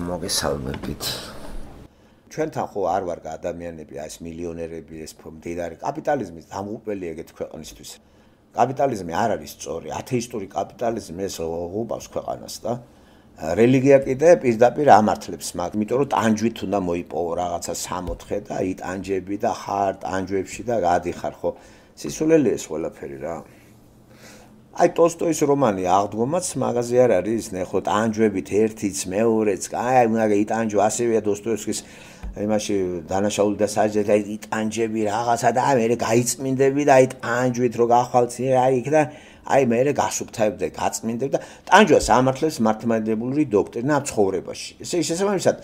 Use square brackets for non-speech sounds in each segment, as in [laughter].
მოგესალმებით. ჩვენთან ხო არ ვარ ადამიანები, ეს მილიონერები, ეს მდიდარი კაპიტალიზმი დამღუპველი ეგეთ ქვეყნისთვის. კაპიტალიზმი არ არის სწორი, ათეისტური კაპიტალიზმი ეს უბავს ქვეყანას და რელიგია კიდე პირდაპირ ამართლებს მაგ, იმიტომ რომ ტანჯვით უნდა მოიპოვო რაღაცა სამოთხე და იტანჯები და ხარ ტანჯვებში და გადიხარ ხო? სისულელეა ეს ყველაფერი რა. აი ტოლსტოის რომანი აღდგომაც მაღაზი არ არის, ნახოთ ანჯვებით ერთიც, მეორეც, აი უნდა იტანჯო ასევე დოსტოევსკის აიმაში დანაშაული და საჯელი იტანჯები რაღაცა და აი მე გაიწმინდები და აი ტანჯვით რო გახალწი აი იქ და აი მე გასუფთავებდე, გაწმინდებ და ტანჯვას ამართლებს მართლმადებელი დოქტრინა ცხოვრებაში. ესე შესაბამისად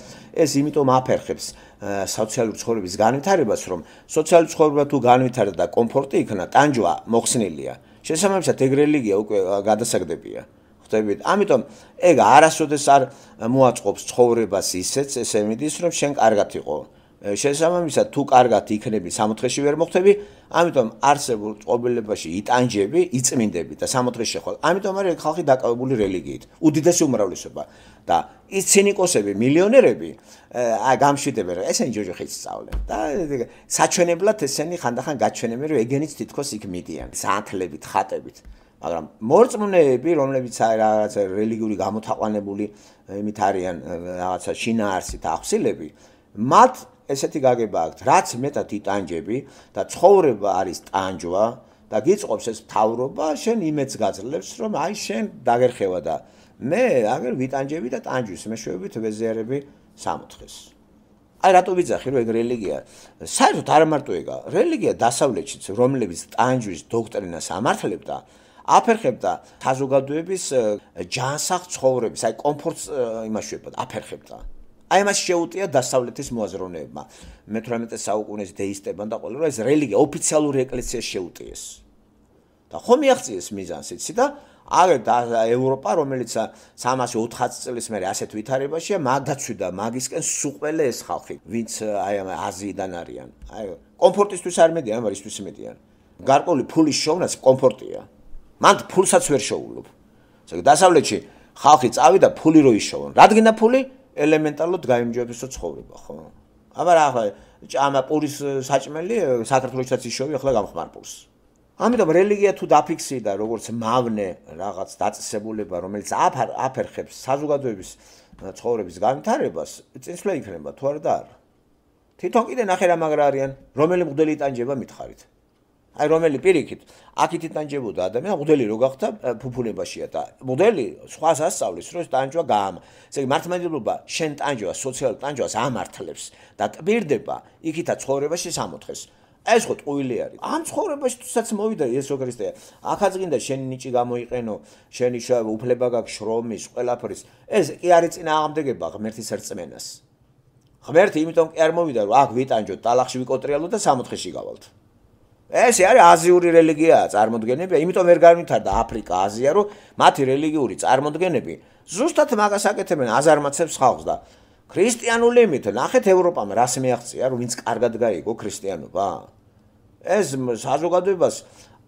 ეს იმიტომ აფერხებს სოციალური ცხოვრების განვითარებას, რომ სოციალური ცხოვრება თუ განვითარდა და კომფორტი იქნა, ტანჯვა მოხსნილია. შესაბამისად ეგ რელიგია უკვე გადასაგდებია ხვდებით ამიტომ ეგ არასოდეს არ მოაწყობს ცხოვრებას ისეც ესე მიდის რომ შენ კარგად იყო შესაბამისად თუ კარგად იქნები სამოთხეში ვერ მოხდები, ამიტომ არსებულ წყობილებაში იტანჯები, იწმინდები და სამოთხეში შეხვალ. ამიტომ არის ხალხი დაკავებული რელიგიით. უდიდესი უმრავლესობა და ის ცინიკოსები, მილიონერები, აი გამშვიდები რა, ესენი ჯოჯოხეთს წავლენ. და საჩვენებლად ესენი ხანდახან გაჩვენებენ, რომ ეგენიც თითქოს იქ მიდიან, საათლებით, ხატებით. მაგრამ მორწმუნეები, რომლებიც აი რაღაც რელიგიური გამოთაყვანებული იმით არიან რაღაცა შინაარსით ახსილები, მათ ესეთი გაგება აქვს რაც მეტად იტანჯები და ცხოვრება არის ტანჯვა და გიწყობს ეს თავრობა შენ იმეც გაძლევს რომ აი შენ დაგერხევა და მე აგერ ვიტანჯები და ტანჯვის მეშვეობით ვეზიარები სამოთხეს აი რატო ვიძახი რომ ეგ რელიგია საერთოდ არ ამარტო ეგა რელიგია დასავლეთშიც რომლებიც ტანჯვის დოქტრინას ამართლებდა აფერხებდა საზოგადოების ჯანსაღ ცხოვრების აი კომფორტს იმაშვებოდა აფერხებდა აი მას შეუტია დასავლეთის მოაზროვნეებმა მე-18 საუკუნეში დეისტებან და ყველა რა ეს რელიგია ოფიციალური ეკლესია შეუტიეს და ხომ მიაღწიეს მიზანს იცი და არა და ევროპა რომელიც 340 წელს მერე ასეთ ვითარებაშია მაგაცვიდა მაგისკენ სუყველე ეს ხალხი ვინც აი ამ აზიიდან არიან აი კომფორტისთვის არ მედია ამ არის თვის მედია გარკვეული ფულის შოვნაც კომფორტია მან ფულსაც ვერ შოულობ ესე იგი დასავლეთში ხალხი წავიდა ფული როიშოვონ რადგენა ფული ელემენტალოდ გამიმჯობესო ცხოვრება, ხო? აბა რა ხა ჭამა პურის საჭმელი საქართველოსაც იშოვი ახლა გამხმარ პურს. ამიტომ რელიგია თუ დაფიქსირდა როგორც მავნე რაღაც დაწესებულება, რომელიც აფარ აფერხებს საზოგადოების ცხოვრების განვითარებას, წინსვლა იქნება თუ არა და არა. თვითონ კიდე ნახე რა მაგრა არიან, რომელი მგდელი იტანჯება მითხარით. აი რომელი პირიქით, აქი თანჯებოდა ადამიანს, მოდელი რო გახდა ფუფუნებაშია და მოდელი სხვას ასწავლის, რომ ეს ტანჯვა გაამა. ესე იგი მართლმადიდებლობა შენ ტანჯვა, სოციალურ ტანჯვას ამართლებს და ტბირდება იქითა ცხოვრებაში სამოთხეს. ეს ხო ტყუილი არის. ამ ცხოვრებაში თუ სადაც მოვიდა იესო ქრისტე, ახაზგინდა შენი ნიჭი გამოიყენო, შენი უფლება გაქვს შრომის, ყველაფრის. ეს კი არის წინა აღმდეგება ღმერთის რწმენას. ღმერთი იმიტომ კი არ მოვიდა, რომ აქ ვიტანჯოთ, ტალახში ვიკოტრიალოთ და სამოთხეში გავალთ. ესე არის აზიური რელიგია წარმოდგენები, იმიტომ ვერ გამითარდა აფრიკა, აზია, რომ მათი რელიგიური წარმოდგენები ზუსტად მაგას აკეთებენ აზარმაცებს ხალხს და ქრისტიანული იმით ნახეთ ევროპამ რას მეაღწია, რომ ვინც კარგად გაიგო ქრისტიანობა. ეს საზოგადოებას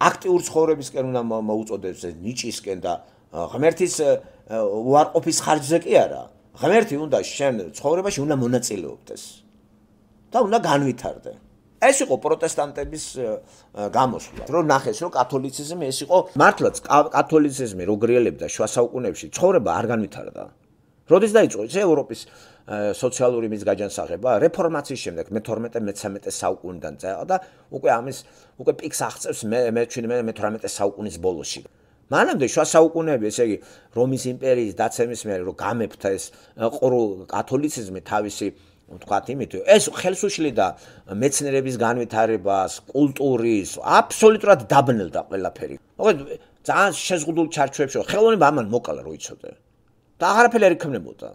აქტიურ ცხოვრებისკენ უნდა მოუწოდეს ნიჭისკენ და ღმერთის უარყოფის ხარჯზე კი არა. ღმერთი უნდა შენ ცხოვრებაში უნდა მონაწილეობდეს. და უნდა განვითარდე. ეს იყო პროტესტანტების გამოსვლა რომ ნახეს რომ კათოლიციზმი ეს იყო მართლაც კათოლიციზმი როგრიელებდა შუა საუკუნეებში ცხოვრება არ განვითარდა როდის დაიწყო ეს ევროპის სოციალური მის გაჯანსაღება რეფორმაციის შემდეგ მე-12-13 საუკუნიდან წელა და უკვე ამის უკვე პიკს აღწევს მე-17-მე-18 საუკუნის ბოლოში მანამდე შუა საუკუნეები ესე იგი რომის იმპერიის დაცემის მერე რომ გამეფთა ეს ყრუ კათოლიციზმი თავისი ვთქვათ იმით, ეს ხელს უშლიდა მეცნიერების განვითარებას, კულტურის, აბსოლუტურად დაბნელდა ყველაფერი. მოგეთ ძალიან შეზღუდულ ჩარჩოებში ხო ხელოვნება ამან მოკალა რო იცოდე. და აღარაფერი არ ეკმნებოდა.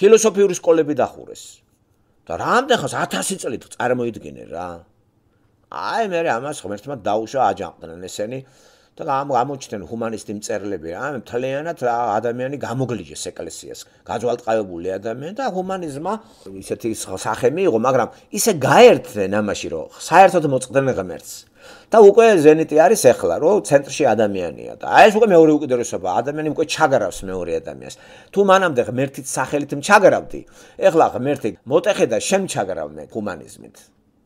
ფილოსოფიური სკოლები დახურეს. და რამდენ ხანს 1000 წელი წარმოიდგინე რა. აი მე ამას ღმერთმა დაუშვა აჯანყდნენ ესენი. და ამ გამოჩნდნენ ჰუმანისტი მწერლები რა მთლიანად რა ადამიანი გამოგლიჯეს ეკლესიას გაძვალტყავებული ადამიანი და ჰუმანიზმა ისეთი სახე მიიღო მაგრამ ისე გაერთდნენ ამაში რომ საერთოდ მოწყდნენ ღმერთს და უკვე ზენიტი არის ახლა რომ ცენტრში ადამიანია და აი ეს უკვე მეორე უკიდურესობა ადამიანი უკვე ჩაგარავს მეორე ადამიანს თუ მანამდე ღმერთით სახელით მჩაგრავდი ახლა ღმერთი მოტეხე და შემჩაგრავ მე ჰუმანიზმით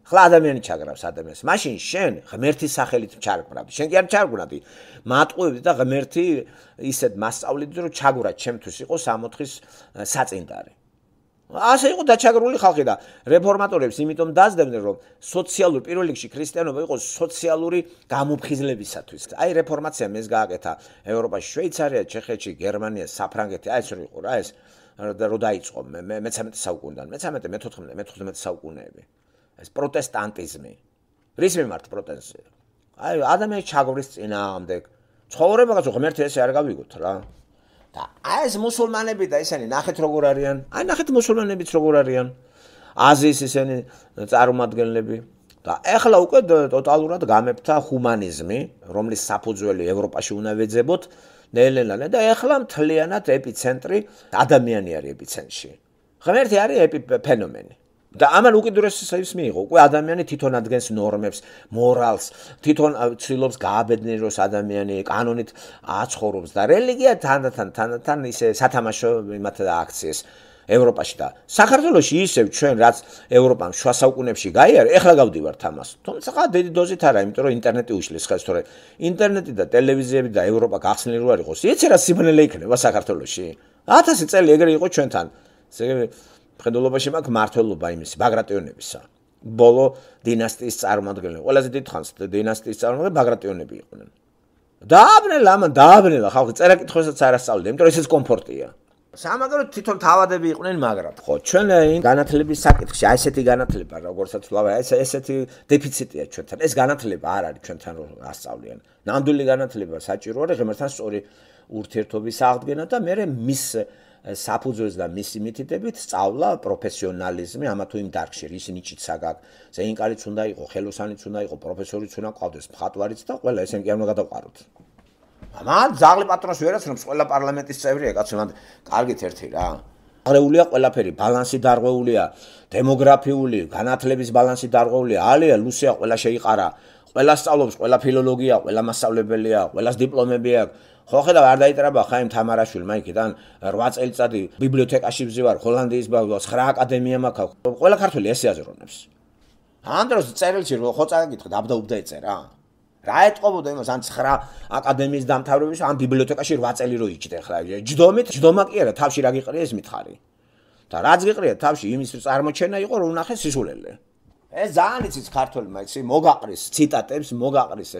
ხლა ადამიანი ჩაგრავს ადამიანს. მაშინ შენ ღმერთის სახელით ჩაგრავდი. შენ კი არ ჩაგრავდი. მატყუებდი და ღმერთი ისეთ მასწავლებდი, რომ ჩაგურა ჩემთვის იყო 64-ის საწინდარი. ასე იყო დაჩაგრული ხალხი და რეფორმატორებს იმიტომ დაძდებდნენ, რომ სოციალური პირველ რიგში ქრისტიანობა იყო სოციალური გამოფხიზლებისათვის. აი რეფორმაცია მეს გააკეთა ევროპაში, შვეიცარიაში, ჩეხეთში, გერმანიაში, საფრანგეთში, აი ეს რიყო რა ეს რო დაიწყო მე მე 13 საუკუნიდან, მე 13 მე 14 მე 15 საუკუნეები. ეს პროტესტანტიზმი. რის მიმართ პროტესტი? აი ადამიანის ჩაგვრის წინააღმდე. ცხოვრებაც ღმერთი ესე არ გავიგოთ რა. და აი ეს მუსულმანები და ისინი ნახეთ როგორ არიან. აი ნახეთ მუსულმანებიც როგორ არიან. აზიის ისინი წარმომადგენლები და ეხლა უკვე ტოტალურად გამეფთა ჰუმანიზმი, რომლის საფუძველი ევროპაში უნდა ვეძებოთ. ნელ-ნელა და ეხლა მთლიანად ეპიცენტრი ადამიანი არის ეპიცენტრში. ღმერთი არის ეპიფენომენი. და ამან უკიდურესი საის მიიღო უკვე ადამიანი თვითონ ადგენს ნორმებს მორალს თვითონ ცდილობს გააბედნიეროს ადამიანი კანონით აცხოვრობს და რელიგია თანდათან თანდათან ისე სათამაშო იმათ და აქციეს ევროპაში და საქართველოში ისევ ჩვენ რაც ევროპამ შუა საუკუნეებში გაიარა, ეხლა გავდივართ ამას. თუმცა დიდი დოზით არა, იმიტომ რომ ინტერნეტი უშლის ხელს, თორე ინტერნეტი და ტელევიზიები და ევროპა გახსნილი რო არ იყოს. იცი რა სიბნელე იქნება საქართველოში? 1000 წელი ეგრე იყო ჩვენთან. ესე იგი მხედველობაში მაქვს მართლობა იმის ბაგრატიონებისა. ბოლო დინასტიის წარმომადგენელი. ყველაზე დიდ ხანს დინასტიის წარმომადგენელი ბაგრატიონები იყვნენ. დააბნელ ამ დააბნელ ხალხი წერა კითხვასაც არ ასწავლდნენ, იმიტომ რომ ეს კომფორტია. სამაგარო თვითონ თავადები იყვნენ, მაგრამ ხო, ჩვენ აი განათლების საკითხში, აი ესეთი განათლება, როგორცაც ვთვლავენ, აი ესეთი დეფიციტია ჩვენთან. ეს განათლება არ არის ჩვენთან რომ ასწავლიან. ნამდვილი განათლება საჭირო არის, რომ ერთთან სწორი ურთიერთობის აღდგენა და მე მის საფუძველს და მისი მითითებით სწავლა პროფესიონალიზმი ამა თუ იმ დარგში რის ნიჭიც საგაკ ზეინკალიც უნდა იყო ხელოსანიც უნდა იყო პროფესორიც უნდა ყავდეს მხატვარიც და ყველა ესენ კი არ უნდა გადავყაროთ ამა ზაღლი პატრონს ვერაცნობს ყველა პარლამენტის წევრია კაცო მანდ კარგით ერთი რა დარღვეულია ყველაფერი ბალანსი დარღვეულია დემოგრაფიული განათლების ბალანსი დარღვეულია ალია ლუსია ყველა შეიყარა ყველა სწავლობს ყველა ფილოლოგია ყველა მასშტაბებელია ყველა დიპლომები აქვს ხო ხედავ არ დაიტრაბა ხაიმ თამარაშვილი მაიქიდან 8 წელიწადი ბიბლიოთეკაში ვზივარ ჰოლანდიის ბავშვა 9 აკადემია მაქვს ყველა ქართველი ესე აზროვნებს ამ დროს წერილში ხო წაგიკითხე დაბდაუბდა ეწერა რა ეტყობოდა იმას ან 9 აკადემიის დამთავრების ან ბიბლიოთეკაში 8 წელი რო იჭდე ხლა ჯდომით ჯდომა კი არა თავში რა გიყრიეს მითხარი და რაც გიყრია თავში იმის წარმოჩენა იყო რომ ნახე სიზულელე ეს ძალიან იცის ქართველმა იცი მოგაყრის ციტატებს მოგაყრის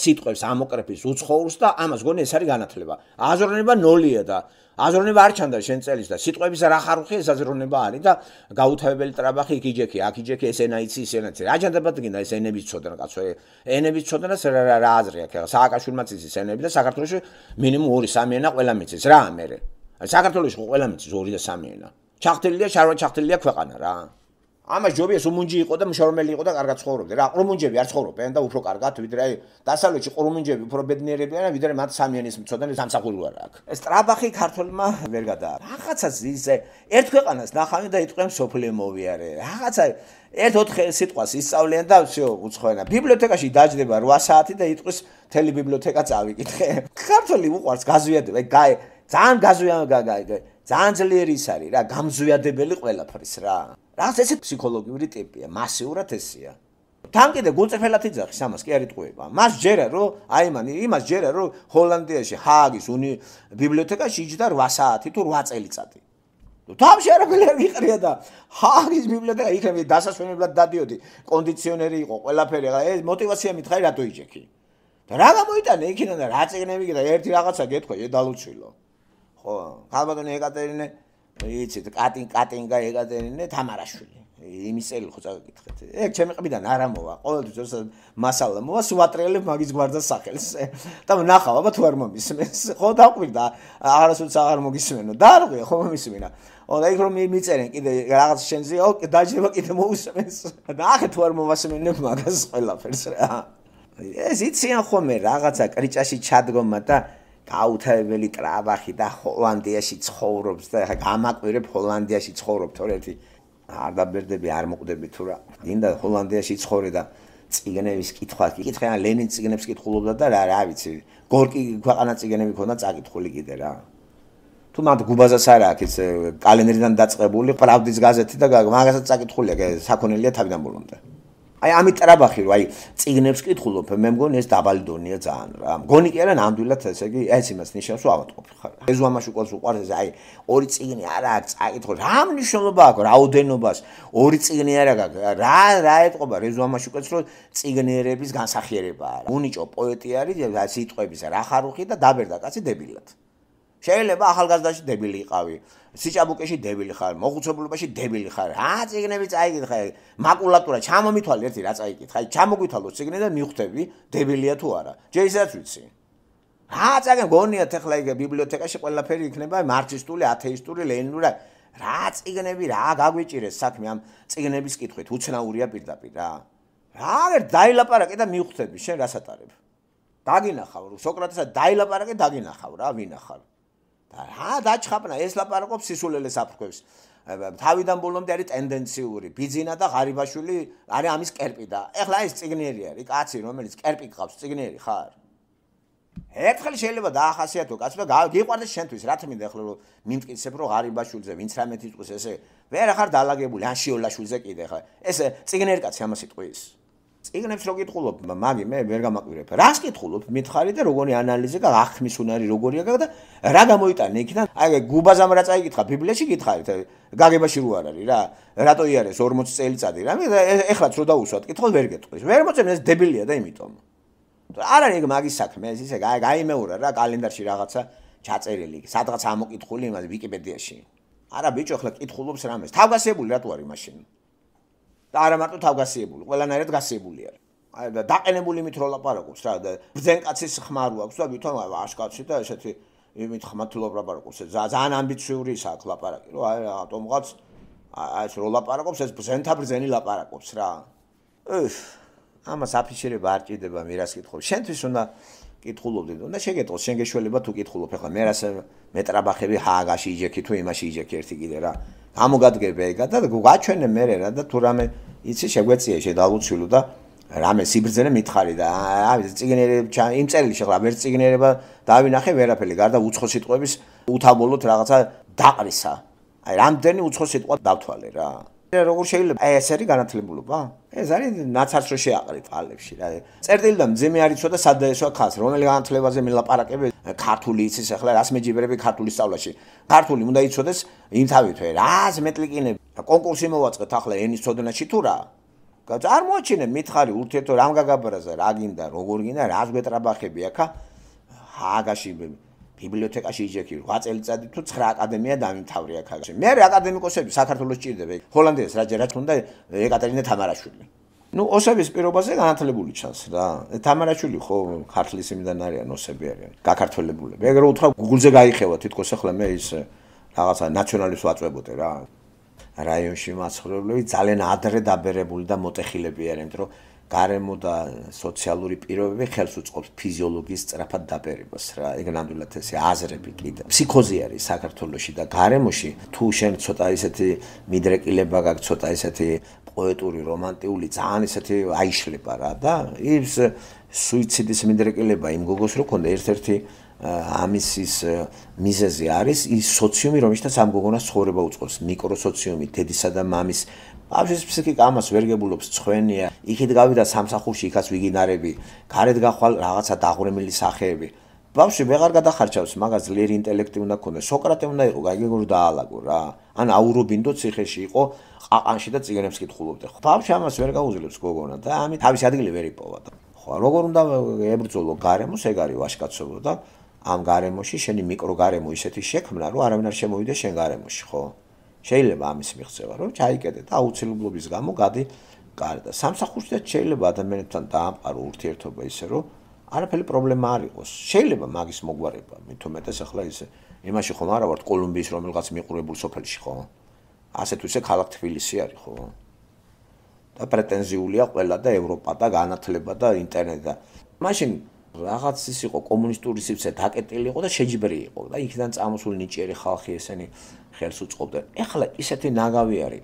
სიტყვებს ამოკრეფის უცხოურს და ამას გონი ეს არის განათლება აზროვნება ნოლია და აზროვნება არ ჩანდა შენ წელს და სიტყვების რა ხარხი ეს აზროვნება არის და გაუთავებელი ტრაბახი იქ იჯექი აქ იჯექი ესენა იცი ესენა იცი რა ჩანდაბადგინა ეს ენების ცოდნა კაცო ენების ცოდნას რა რა რა აზრი აქვს ახლა სააკაშვილმაც იცის ენები და საქართველოს მინიმუმ 2-3 ენა ყველა მიცის რა ამერე საქართველოს ყველა მიცის 2 და 3 ენა ჩახტელია შარვა ჩახტელია ქვეყანა რა ამას ჯობია სუმუნჯი იყო და მშრომელი იყო და კარგად ცხოვრობდა. რა, ყრუმუნჯები არ ცხოვრობენ და უფრო კარგად ვიდრე აი დასავლეთში ყრუმუნჯები უფრო ბედნიერებიანა ვიდრე მათ სამიანის მწოდნელი სამსახურულო რა აქ. სტრაბახი ქართულმა ვერ გადაა. რაღაცას ისე ერთ ქვეყანას ნახავენ და იტყვენ სოფლიო მოვიარე. რაღაცა ერთ ოთხე სიტყვას ისწავლიან და всё უცხოენა. ბიბლიოთეკაში დაждდება 8 საათი და იტყვის მთელი ბიბლიოთეკა წავიკითხე. ქართული უყარს გაზვიადება. აი ძალიან გაზვიადება. ძალიან ძლიერი ის არის რა, გამზვიადებელი ყველაფრის რა. რაღაც ესე ფსიქოლოგიური ტიპია, მასიურად ესეა. там კიდე გულწრფელად იძახის ამას კი არ იტყუება. მას ჯერა რომ აი მან იმას ჯერა რომ ჰოლანდიაში ჰააგის უნი ბიბლიოთეკაში იჯდა 8 საათი თუ 8 წელიწადი. ნუ თამში არაფერი ვიყრია და ჰააგის ბიბლიოთეკა იქნებ დასასვენებლად დადიოდი. კონდიციონერი იყო, ყველაფერი აღა ეს мотиваცია მითხარი რატო იჯექი. და რა გამოიტანე იქიდან და რა წეგნები კიდე ერთი რაღაცა გეთქვა, ედალუჩილო. ხო, ხალბატონი ეკატერინე ვიცით, კატინ კატინგა ეკატერინე თამარაშვილი. იმის წელი ხო წაგკითხეთ. ეგ ჩემი ყბიდან არა მოვა. ყოველთვის როცა მასალა მოვა, სუატრიელებ მაგის გვარდა სახელს. და ნახავ, აბა თუ არ მომისმენს. ხო დაყვირდა, არასოდეს აღარ მოგისმენო. დაარღვია ხო მომისმენა. ო და იქ რომ მიწერენ კიდე რაღაც შენზე, ო დაჯება კიდე მოუსმენს. და ახეთ თუ არ მომასმენებ მაგას ყველაფერს რა. ეს იციან ხომ მე რაღაცა კრიჭაში ჩადგომა და გაუთავებელი ტრაბახი და ჰოლანდიაში ცხოვრობს და გამაკვირებ ჰოლანდიაში ცხოვრობ თორეთი არ დაბერდები არ მოყვდები თუ რა დინდა ჰოლანდიაში ცხოვრე და ციგნების კითხვა კითხე ან ლენინ ციგნებს კითხულობდა და რა რა ვიცი გორკი ქვეყანა ციგნები ქონდა წაკითხული კიდე რა თუ მათ გუბაზას არა აქ ეს კალენდრიდან დაწყებული პრავდის გაზეთი და მაგასაც წაკითხულია საქონელია თავიდან ბოლომდე აი ამი ტრაბახი რო აი ციგნებს კითხულობ მე მგონი ეს დაბალი დონეა ძალიან რა მგონი კი არა ნამდვილად ესე იგი ეს იმას ნიშნავს რომ ავატყოფ ხარ ეს ვამაში ყოველს უყარს ეს აი ორი ციგნი არა აქვს აკითხო რა მნიშვნელობა აქვს რაოდენობას ორი ციგნი არა გაქვს რა რა ეტყობა ეს ვამაში უკეთს რომ ციგნიერების განსახიერებაა უნიჭო პოეტი არის და სიტყვების რა ხარ უხი და დაბერდა კაცი დებილად შეიძლება ახალგაზრდაში დებილი იყავი სიჭაბუკეში დებილი ხარ, მოხუცებულობაში დებილი ხარ. რა ციგნები წაიკითხე? მაკულატურა ჩამომითვალე ერთი რა წაიკითხე? ჩამოგვითვალო ციგნები და მიხვდები, დებილია თუ არა. ჯერ ისაც ვიცი. რა წაგე გონიათ ახლა იგი ბიბლიოთეკაში ყველაფერი იქნება მარქსისტული, ათეისტური, ლენინური. რა ციგნები რა გაგვიჭირეს საქმე ამ ციგნების კითხვით? უცნაურია პირდაპირ რა. რა ერთ დაილაპარაკე და მიხვდები შენ რას ატარებ? დაგინახავ, სოკრატესა დაილაპარაკე, დაგინახავ რა, ვინახავ? რა დაჭხაბნა ეს ლაპარაკობს სისულელეს აფრქვევს თავიდან ბოლომდე არის ტენდენციური ბიძინა და ღარიბაშვილი არის ამის კერპი და ეხლა ეს ციგნელი არის კაცი რომელიც კერპი გყავს ციგნელი ხარ ერთხელ შეიძლება დაახასიათო კაცო გიყვარდეს შენთვის რა თქმა უნდა ეხლა რომ მიმტკიცებ რომ ღარიბაშვილზე ვინც რამეთ იყოს ესე ვერ ახარ დაალაგებული ანშიოლაშვილზე კიდე ხა ეს ციგნელი კაცი ამას იტყვის წიგნებს რო გიტყულობ, მაგი მე ვერ გამაკვირებ. რას გიტყულობ? მითხარი და როგორი ანალიზი და ახმის უნარი როგორია და რა გამოიტანე იქიდან? აი გუბაზამ რა წაიკითხა ბიბლიაში გითხარით? გაგებაში რო არ არის რა. რატო იარეს 40 წელიწადი? რა მე ეხლა რო დაუსვათ, გითხოთ ვერ გეტყვის. ვერ მოწმენ ეს დებილია და იმიტომ. არ არის მაგის საქმე ეს ისე გაიმეორა რა კალენდარში რაღაცა ჩაწერილი. სადღაც ამოკითხული იმას ვიკიპედიაში. არა ბიჭო, ახლა კითხულობს რამეს? თავგასებული რატო არის მაშინ? და არა მარტო თავგასიებული, ყველანაირად გასიებული არის. აი და დაყენებული მით როლაპარაკობს რა და ბზენკაცის ხმარო აქვს და თვითონ აშკაცი და ესეთი იმით ხმათლობაპარაკობს. ძალიან ამბიციური საქ ლაპარაკი, რომ აი ატომღაც აი ეს როლაპარაკობს, ეს ბზენთა ბზენი ლაპარაკობს რა. ეს ამას აფიშირება არ ჭირდება მირას კითხო. შენთვის უნდა კითხულობდე და უნდა შეგეტყოს, შენ გეშველება თუ კითხულობ ხოლმე. მე რასე მეტრაბახები ჰააგაში იჯექი თუ იმაში იჯექი ერთი კიდე რა. გამოგადგება ეგა და გაჩვენე მე რა და თუ რამე იცი შეგვეციე შედაუცილო და რამე სიბრძნე მითხარი და აი ციგნერი იმ წელი შეხლა ვერ ციგნერება დავინახე ვერაფერი გარდა უცხო სიტყვების უთავმოდ რაღაცა დაყრისა აი რამდენი უცხო სიტყვა დავთვალე რა და როგორ შეიძლება აი ეს არის განათლებულობა ეს არის ნაცარს რო შეაყრი ფალებში რა წერტილი და ძემე არის ცოტა სადაესვა ხას რომელი განათლებაზე მილაპარაკები ქართული იცის ახლა რას მეჯიბრები ქართული სწავლაში ქართული უნდა იცოდეს იმ თავითვე რას მეტლიკინები კონკურსი მოვაწყეთ ახლა ენის წოდნაში თუ რა არ მოაჩინე მითხარი ურთიერთო რამ გაგაბრაზა რა გინდა როგორ გინდა რას გეტრაბახები ახა ააგაში ბები ბიბლიოთეკაში იჯექი 8 წელიწადი თუ 9 აკადემია დამთავრე ახალში. მე რა აკადემიკოსები საქართველოს ჭირდება? ჰოლანდიას რა ჯერაც უნდა ეკატერინე თამარაშვილი. ну осების პირობაზე განათლებული ჩანს რა თამარაშვილი ხო ქართლის იმდან არიან ოსები არიან გაქართველებულები ეგ რო უთხრა გუგულზე გაიხევა თითქოს ახლა მე ის რაღაცა ნაციონალის ვაწვებოდე რა რაიონში მაცხოვრებლები ძალიან ადრე დაბერებული და მოტეხილები არიან მეტრო გარემო და სოციალური პირობები ხელს უწყობს ფიზიოლოგიის სწრაფად დაბერებას რა. ეგ ნამდვილად ესე აზრები კიდე. ფსიქოზი არის საქართველოსში და გარემოში თუ შენ ცოტა ისეთი მიდრეკილება გაქვს, ცოტა ისეთი პოეტური, რომანტიული, ძალიან ისეთი აიშლება რა და ის სუიციდის მიდრეკილება იმ გოგოს რო ქონდა ერთ-ერთი ამის ის მიზეზი არის ის სოციუმი რომ შეიძლება სამგონას ცხოვრება უწყობს მიკროსოციუმი დედისა და მამის ბავშვის ფსიქიკა ამას ვერგებულობს ცხვენია იქით გავიდა სამსახურში იქაც ვიგინარები გარეთ გახვალ რაღაცა დაღურემილი სახეები ბავშვი მეღარ გადახარჩავს მაგას ძლიერ ინტელექტი უნდა ქონდეს სოკრატე უნდა იყო გაგეგორო დაალაგო რა ან აურობინდო ციხეში იყო ყაყანში და ციგერებს კითხულობდა ბავშვი ამას ვერ გაუძლებს გოგონა და ამით თავის ადგილი ვერ იპოვა და ხო როგორ უნდა ებრძოლო გარემოს ეგ არის ვაშკაცობა და ამ გარემოში შენი მიკროგარემო ისეთი შექმნა რომ არავინ არ შემოვიდეს შენ გარემოში ხო შეიძლება ამის მიღწევა რომ ჩაიკეტე და აუცილებლობის გამო გადი გარდა სამსახურშიც შეიძლება ადამიანებთან დაამყარო ურთიერთობა ისე რომ არაფერი პრობლემა არ იყოს შეიძლება მაგის მოგვარება მე თუმეტეს ახლა ისე იმაში ხომ არა ვარ კოლუმბიის რომელღაც მიყურებულ სოფელში ხო ასე თუ ისე ქალაქ თბილისი არის ხო და პრეტენზიულია ყველა და ევროპა და განათლება და ინტერნეტი და მაშინ რაღაც ის იყო კომუნისტური სივრცე დაკეტილი იყო და შეჯიბრი იყო და იქიდან წამოსული ნიჭიერი ხალხი ესენი ხელს უწყობდნენ. ეხლა ისეთი ნაგავი არის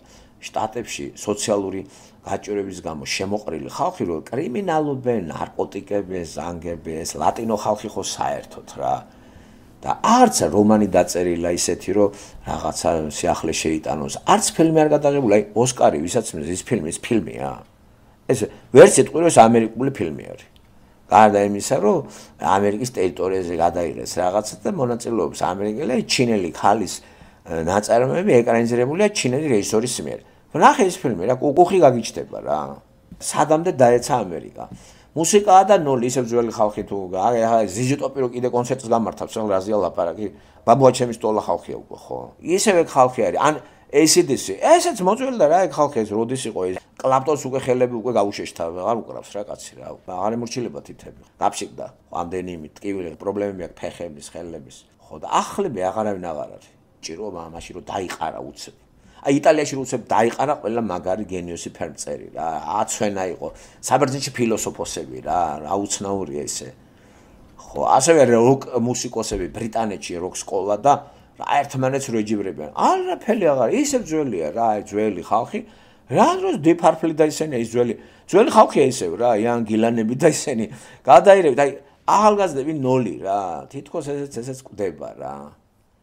штатებში სოციალური გაჭირების გამო შემოყრილი ხალხი რო კრიმინალობენ ნარკოტიკებს, ზანგებს, ლატინო ხალხი ხო საერთოდ რა. და არც რომანი დაწერილა ისეთი რო რაღაცა სიახლე შეიტანოს. არც ფილმი არ გადაღებული, აი ოსკარი ვისაც მის ფილმის ფილმია. ეს ვერც ეთყვიროს ამერიკული ფილმი არის. გარდა იმისა, რომ ამერიკის ტერიტორიაზე გადაიღეს რაღაცა და მონაწილეობს ამერიკელი ჩინელი ქალის ნაწარმოები ეკრანიზირებულია ჩინელი რეჟისორის მიერ. ნახე ეს ფილმი რა კუკუხი გაგიჩდება რა. სადამდე დაეცა ამერიკა. მუსიკაა და ნოლი ისევ ძველი ხალხი თუ ზიჟიტოპი რო კიდე კონცერტს გამართავს რა რაზია ლაპარაკი. ბაბუა ჩემი სტოლა ხალხია უკვე ხო. ისევე ხალხი არის. ან ACDC. ესეც მოძველი და რა ეგ ხალხი ეს როდის იყო ეს? კლაპტონს უკვე ხელები უკვე გაუშეშთა, აღარ უკრავს რა კაცი რა. აღარ ემორჩილება თითები. დაფშიკდა. ამდენიმი ტკივილი პრობლემები აქვს ფეხების, ხელების. ხო და ახლები აღარავინ აღარ არის. ჭირო მამაში რომ დაიყარა უცებ. აი იტალიაში რომ უცებ დაიყარა ყველა მაგარი გენიოსი ფერწერი რა. აცვენა იყო. საბერძნეთში ფილოსოფოსები რა, რა უცნაურია ესე. ხო, ასევე როკ მუსიკოსები ბრიტანეთში როკ სკოლა და რა ერთმანეთს როეჯიბრებიან. არაფერი აღარ, ისე ძველია რა, ძველი ხალხი. რა დროს დეფარფლი და ისენი ის ძველი. ძველი ხალხია ისევ რა, იან გილანები და ისენი. გადაირევით, აი ახალგაზრდები ნოლი რა. თითქოს ესეც ესეც კვდება რა.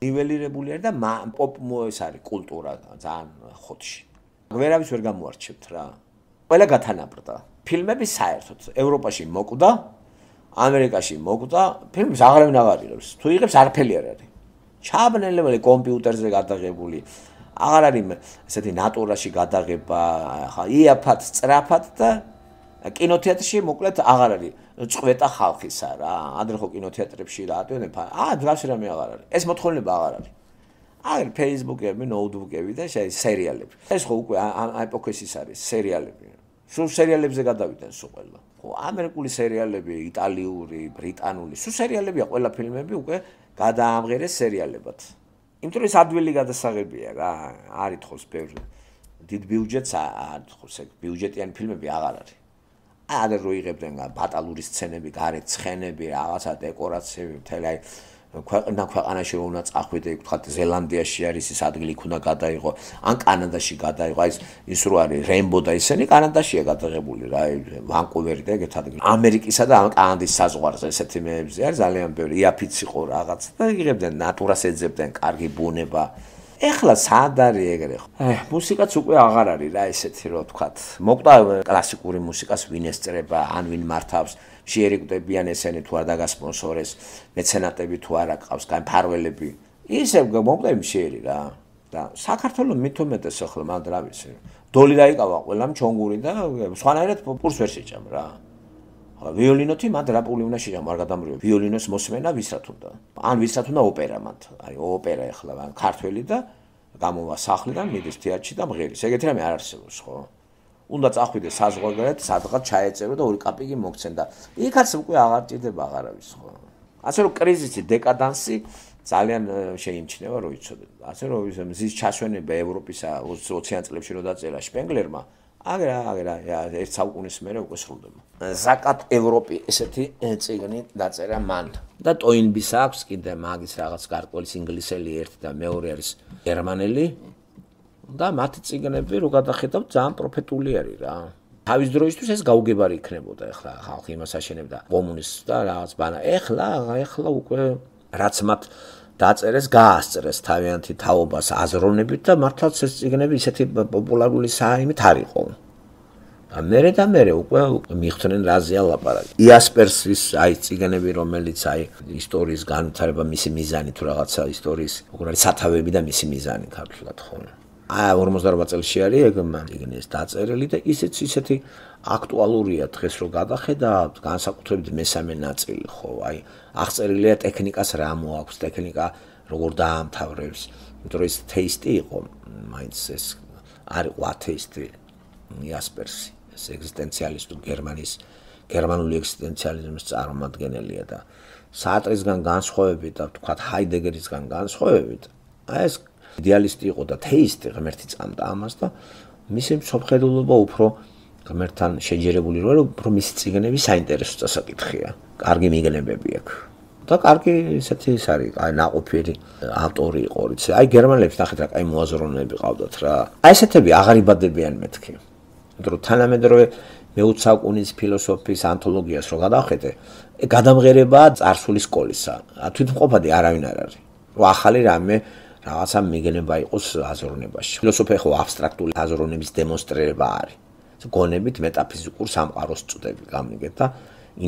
ნიველირებული არ და პოპ ეს არის კულტურა ძალიან ხოთში. ვერავის ვერ გამოარჩევთ რა. ყველა გათანაბრდა. ფილმები საერთოდ ევროპაში მოკვდა, ამერიკაში მოკვდა, ფილმს აღარ ვინ აღარ იღებს. თუ იღებს არფელი არ არის. ჩაბნელებელი კომპიუტერზე გადაღებული. აღარ არის ესეთი ნატურაში გადაღება, ხა იაფად, წრაფად და კინოთეატრში მოკლედ აღარ არის წვეტა ხალხისა რა. ადრე ხო კინოთეატრებში რატოვნებ? აა, დღეს რამე აღარ არის. ეს მოთხოვნილება აღარ არის. აი ფეისბუქები, ნოუთბუქები და შეიძლება სერიალები. ეს ხო უკვე აი ეპოქის ის არის სერიალები. სულ სერიალებზე გადავიდნენ სულყელა. ხო ამერიკული სერიალები, იტალიური, ბრიტანული, სულ სერიალებია ყველა ფილმები უკვე გადაამღერეს სერიალებად. იმიტომ ეს ადვილი გადასაღებია რა, არ ითხოვს ბევრ დიდ ბიუჯეტს, არ ითხოვს ეგ ბიუჯეტიანი ფილმები აღარ არის. აი, ადრე როიღებდნენ ბატალური სცენები, გარე ცხენები, რაღაცა დეკორაციები, მთელი აი ქვეყნა ქვეყანაში უნდა წახვიდე, ვთქვათ, ზელანდიაში არის ის ადგილი, ქუნა გადაიღო, ან კანადაში გადაიღო, აი ეს ის რო არის, რემბო და ისინი კანადაშია გადაღებული რა, ვანკუვერი და ეგეთ ადგილი. ამერიკისა და კანადის საზღვარზე ესეთი მეებზე არის ძალიან ბევრი, იაფიციყო რაღაც და იღებდნენ ნატურას ეძებდნენ კარგი ბუნება. ეხლა სად არის ეგრე ხო? აი, მუსიკაც უკვე აღარ არის რა ესეთი რო თქვა. მოკლავე კლასიკური მუსიკას ვინ ესწრება, ან ვინ მართავს, შეერიგდებიან ესენი თუ არ დაგასპონსორეს, მეცენატები თუ არ აკავს, კან ფარველები. ისევ მოკლავე შეერი რა. და საქართველოს მითუმეტეს ხო მანდ რა ვიცი. დოლი დაიკავა ყველამ ჩონგური და სხვანაირად პურს ვერ შეჭამ რა. ხა ვიოლინოთი მან რა პული უნდა შეჯამო არ გადამრიო ვიოლინოს მოსმენა ვისაც უნდა ან ვისაც უნდა ოპერა მათ აი ოპერა ახლა ან ქართველი და გამოვა სახლიდან მიდის თეატრში და მღერის ეგეთი რამე არ არსებობს ხო უნდა წახვიდე საზღვარგარეთ სადღაც ჩაეწერო და ორი კაპიკი მოგცენ და იქაც უკვე აღარ ჭირდება აღარავის ხო ასე რომ კრიზისი დეკადანსი ძალიან შეიმჩნევა როიცოდეთ ასე რომ ის ჩასვენება ევროპისა 20-იან წლებში რო დაწერა შპენგლერმა აგრა აგრა ერთ საუკუნის მერე უკვე სრულდება ზაკატ ევროპი ესეთი ციგნი დაწერა მან და ტოინბის აქვს კიდე მაგის რაღაც გარკვეულის ინგლისელი ერთ და მეორე არის გერმანელი და მათი ციგნები რო გადახედავ ძალიან პროფეტული არის რა თავის დროისთვის ეს გაუგებარი იქნებოდა ეხლა ხალხი იმას აშენებდა კომუნისტ და რაღაც ბანა ეხლა ეხლა უკვე რაც მათ დაწერეს, გაასწრეს თავიანთი თაობას აზროვნებით და მართლაც ეს ციგნები ისეთი პოპულარული საიმით არისო. და მე და მე უკვე მიხვდნენ რაზეა ლაპარაკი. იასპერსის აი ციგნები, რომელიც აი ისტორიის განვითარება მისი მიზანი თუ რაღაცა ისტორიის უკრაინის სათავეები და მისი მიზანი ქართულად ხოლმე. აი 58 წელი შეარია ეგ მაგნიეს დაწერილი და ისეც ისეთი აქტუალურია დღეს რო გადახედა განსაკუთრებით მესამე ნაწილი ხო აი აღწერილია ტექნიკას რა მოაქვს ტექნიკა როგორ დაამთავრებს იმიტომ რომ ეს თეისტი იყო მაინც ეს არის ყვათეისტი იასპერსი ეს ეგზისტენციალისტი გერმანის გერმანული ეგზისტენციალიზმის წარმომადგენელია და საატრისგან განსხვავებით და თქვა ჰაიდეგერისგან განსხვავებით აი ეს იდეალისტი იყო და თეისტი ღმერთი წამდა ამას და მისი მსოფლმხედველობა უფრო ღმერთთან შეჯერებული როა უფრო მისი ციგნები საინტერესო წასაკითხია კარგი მიგნებები აქვს და კარგი ესეთი ის არის, აი ناقუფიერი ავტორი იყო, რიცი. აი გერმანელებს ნახეთ რა, აი მოაზროვნეები ყავდათ რა. აი ესეთები აღარიბადებიან მეთქი. მეტრო თანამედროვე მეუცაკუნის ფილოსოფიის ანთოლოგიას რო გადავხედე, გადამღერება წარსული სკოლისა. თვითმყოფადი არავინ არ არის. რა ახალი რამე რაღაცა მიგენება იყოს აზროვნებაში. ფილოსოფე ხო აბსტრაქტული აზროვნების დემონსტრირება არის. გონებით მეტაფიზიკურ სამყაროს წვდები გამიგეთ და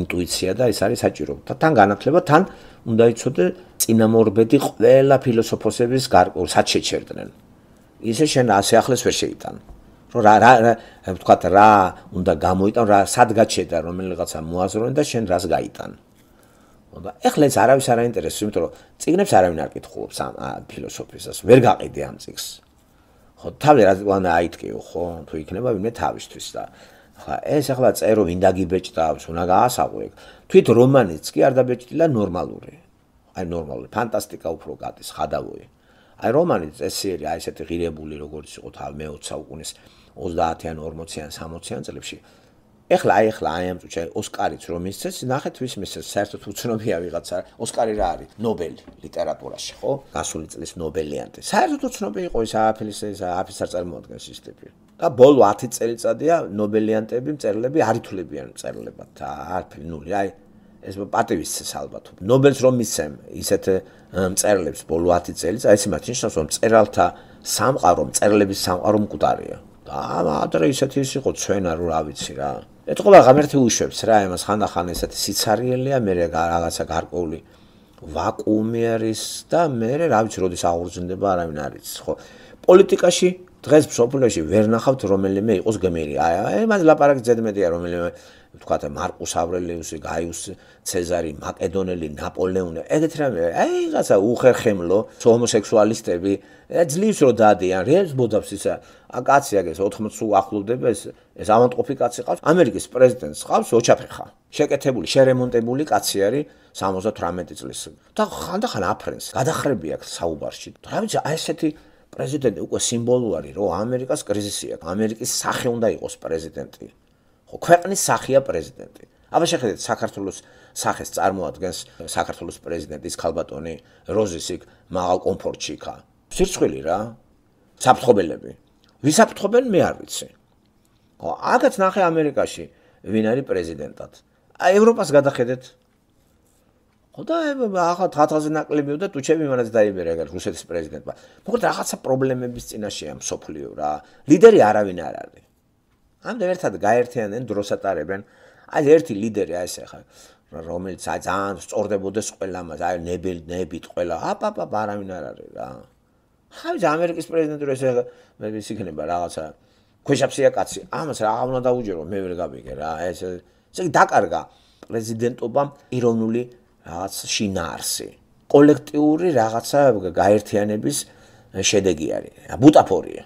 ინტუიცია და ეს არის საჭირო. და თან განათლება თან უნდა იყოს წინამორბედი ყველა ფილოსოფოსების გარკვეულ საჩეჩერდნენ. ისე შენ ასე ახლეს ვერ შეიძლება. რომ რა რა თქვა რა უნდა გამოიტან რა სად გაჩედა რომელიღაცა მოაზროვნე და შენ რას გაიტან. მაგა ეხლა ეს არავის არ აინტერესებს, იმიტომ რომ ციგნებს არავინ არ კითხულობს ამ ფილოსოფიას. ვერ გაყიდე ამ ციგს. ხო, თავი რა თქმა უნდა აიტკიო, ხო, თუ იქნება ვინმე თავისთვის და ხა ეს ახლა წერო ვინ დაგიბეჭდავს, უნდა გაასაღო ეგ. თვით რომანიც კი არ დაბეჭდილა ნორმალური. აი ნორმალური, ფანტასტიკა უფრო გადის, ხადავოი. აი რომანიც ესეი, აი ესეთი ღირებული როგორც იყო თავ მე 20 საუკუნის 30-იან, 40-იან, 60-იან წლებში. ეხლა აი ეხლა აი ამ წუთში ოსკარიც რომ მისცეს, ნახეთ ვის მისცეს, საერთოდ უცნობია ვიღაცა. ოსკარი რა არის? ნობელი ლიტერატურაში, ხო? გასული წლის ნობელიანტი. საერთოდ უცნობი იყო ეს ააფილის ეს ააფის წარმოადგენს ის ტიპი. და ბოლო 10 წელიწადია ნობელიანტები მწერლები არ ითვლებიან მწერლებად. ააფილი ნული, აი ეს პატევის წეს ალბათ. ნობელს რომ მისცემ ისეთ მწერლებს ბოლო 10 წელიწადს, აი ეს იმას ნიშნავს, რომ მწერალთა სამყარო, მწერლების სამყარო მკვდარია. და ამ ადრე ისეთი ის იყო ცენარ რა ვიცი რა. ეს ყველა ღამერთი უშვებს რა იმას ხანდახან ესეთი სიცარიელია მე რაღაცა გარკვეული ვაკუუმი არის და მე რა ვიცი როდის აღურძინდება არავინ არის ხო პოლიტიკაში დღეს მსოფლიოში ვერ ნახავთ რომელიმე იყოს გმირი აი მას ლაპარაკი ზედმედია რომელიმე ვთქვათ მარკუს ავრელიუსი, გაიუს ცეზარი, მაკედონელი, ნაპოლეონი, ეგეთ რამე, აი რაღაცა უხერხემლო, ჰომოსექსუალისტები, ძლივს რო დადიან, რეებს მოძავს ის ა კაცი აგეს 80 სულ ახლოვდება ეს ეს ამანტყოფი კაცი ყავს ამერიკის პრეზიდენტს ყავს ოჩაფეხა შეკეთებული შერემონტებული კაცი არის 78 წლის და ხანდახან აფრენს გადახრები აქვს საუბარში რა ვიცი აი ესეთი პრეზიდენტი უკვე სიმბოლო არის რომ ამერიკას კრიზისი აქვს ამერიკის სახე უნდა იყოს პრეზიდენტი ხო ქვეყნის სახია პრეზიდენტი აბა შეხედეთ საქართველოს სახეს წარმოადგენს საქართველოს პრეზიდენტის ხალბატონი როზის იქ მაღალ კომფორტში იქა სირცხვილი რა საფრთხობელები ვის საფრთხობენ მე არ ვიცი ხო აგაც ნახე ამერიკაში ვინ არის პრეზიდენტად აი ევროპას გადახედეთ ხო და ახლა თათაზე ნაკლებია და ტუჩები მანაც დაიბერა ეგარ რუსეთის პრეზიდენტმა მოკლედ რაღაცა პრობლემების წინაშე ამ სოფლიო რა ლიდერი არავინ არ არის ამდენ ერთად გაერთიანდნენ დროს ატარებენ აი ერთი ლიდერი აი ესე ხა რომელიც აი ძალიან სწორდებოდეს ყველა მას აი ნებელ ნებით ყველა აპაპა არავინ არ არის რა აი ამერიკის პრეზიდენტურა ესე მე ის იქნება რაღაცა ქვეშაფსია კაცი ამას რა უნდა დაუჯერო მე ვერ გაბიგე რა ესე ესე დაკარგა პრეზიდენტობა ირონული რაღაც შინაარსი კოლექტიური რაღაცა გაერთიანების შედეგი არის ბუტაფორია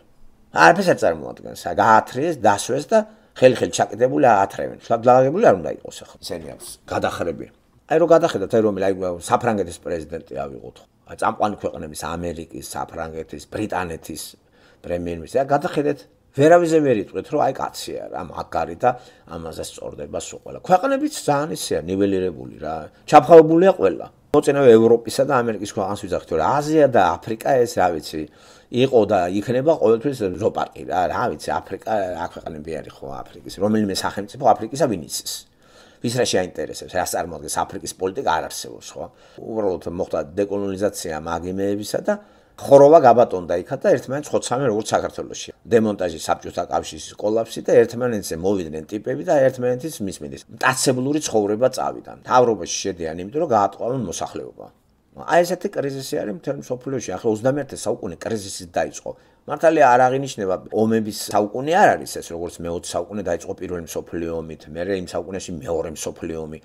არაფერს არ წარმოადგენს. გაათრეს, დასვეს და ხელ-ხელ ჩაკიდებული აათრევენ. სხვა დაალაგებული არ უნდა იყოს ახლა. ისინი აქვს გადახრები. აი რომ გადახედათ, აი რომელი აი საფრანგეთის პრეზიდენტი ავიღოთ. აი წამყვანი ქვეყნების ამერიკის, საფრანგეთის, ბრიტანეთის პრემიერ-მინისტრი. აი გადახედეთ ვერავიზე ვერ იტყვით, რომ აი კაცი არ, ამ აგარი და ამაზე სწორდება სულ ყველა. ქვეყნებიც ძალიან ისეა ნიველირებული რა. ჩაფხავებულია ყველა. მოწინავე ევროპისა და ამერიკის ქვეყანას ვიზახით, რა აზია და აფრიკა ეს რა ვიცი, იყო და იქნება ყოველთვის ზოპარკი რა, რა ვიცი, აფრიკა რა ქვეყნები არის ხო აფრიკის, რომელიმე სახელმწიფო აფრიკისა ვინიც ის. ვის რა შეინტერესებს, რა წარმოადგენს აფრიკის პოლიტიკა არ არსებობს ხო? უბრალოდ მოხდა დეკოლონიზაცია მაგიმეებისა და ხოროვა გაბატონდა იქა და ერთმანეთს ხოცამე როგორც საქართველოსში დემონტაჟი საბჭოთა კავშირის კოლაფსი და ერთმანეთზე მოვიდნენ ტიპები და ერთმანეთის მისმენდეს მტაცებლური ცხოვრება წავიდა თავრობაში შედიან იმიტომ რომ გაატყვავენ მოსახლეობა აი ესეთი კრიზისი არის მთელ მსოფლიოში ახლა 21 საუკუნე კრიზისი დაიწყო მართალია არ აღინიშნება ომების საუკუნე არ არის ეს როგორც მე-20 საუკუნე დაიწყო პირველი მსოფლიო ომით მე-იმ საუკუნეში მეორე მსოფლიო ომი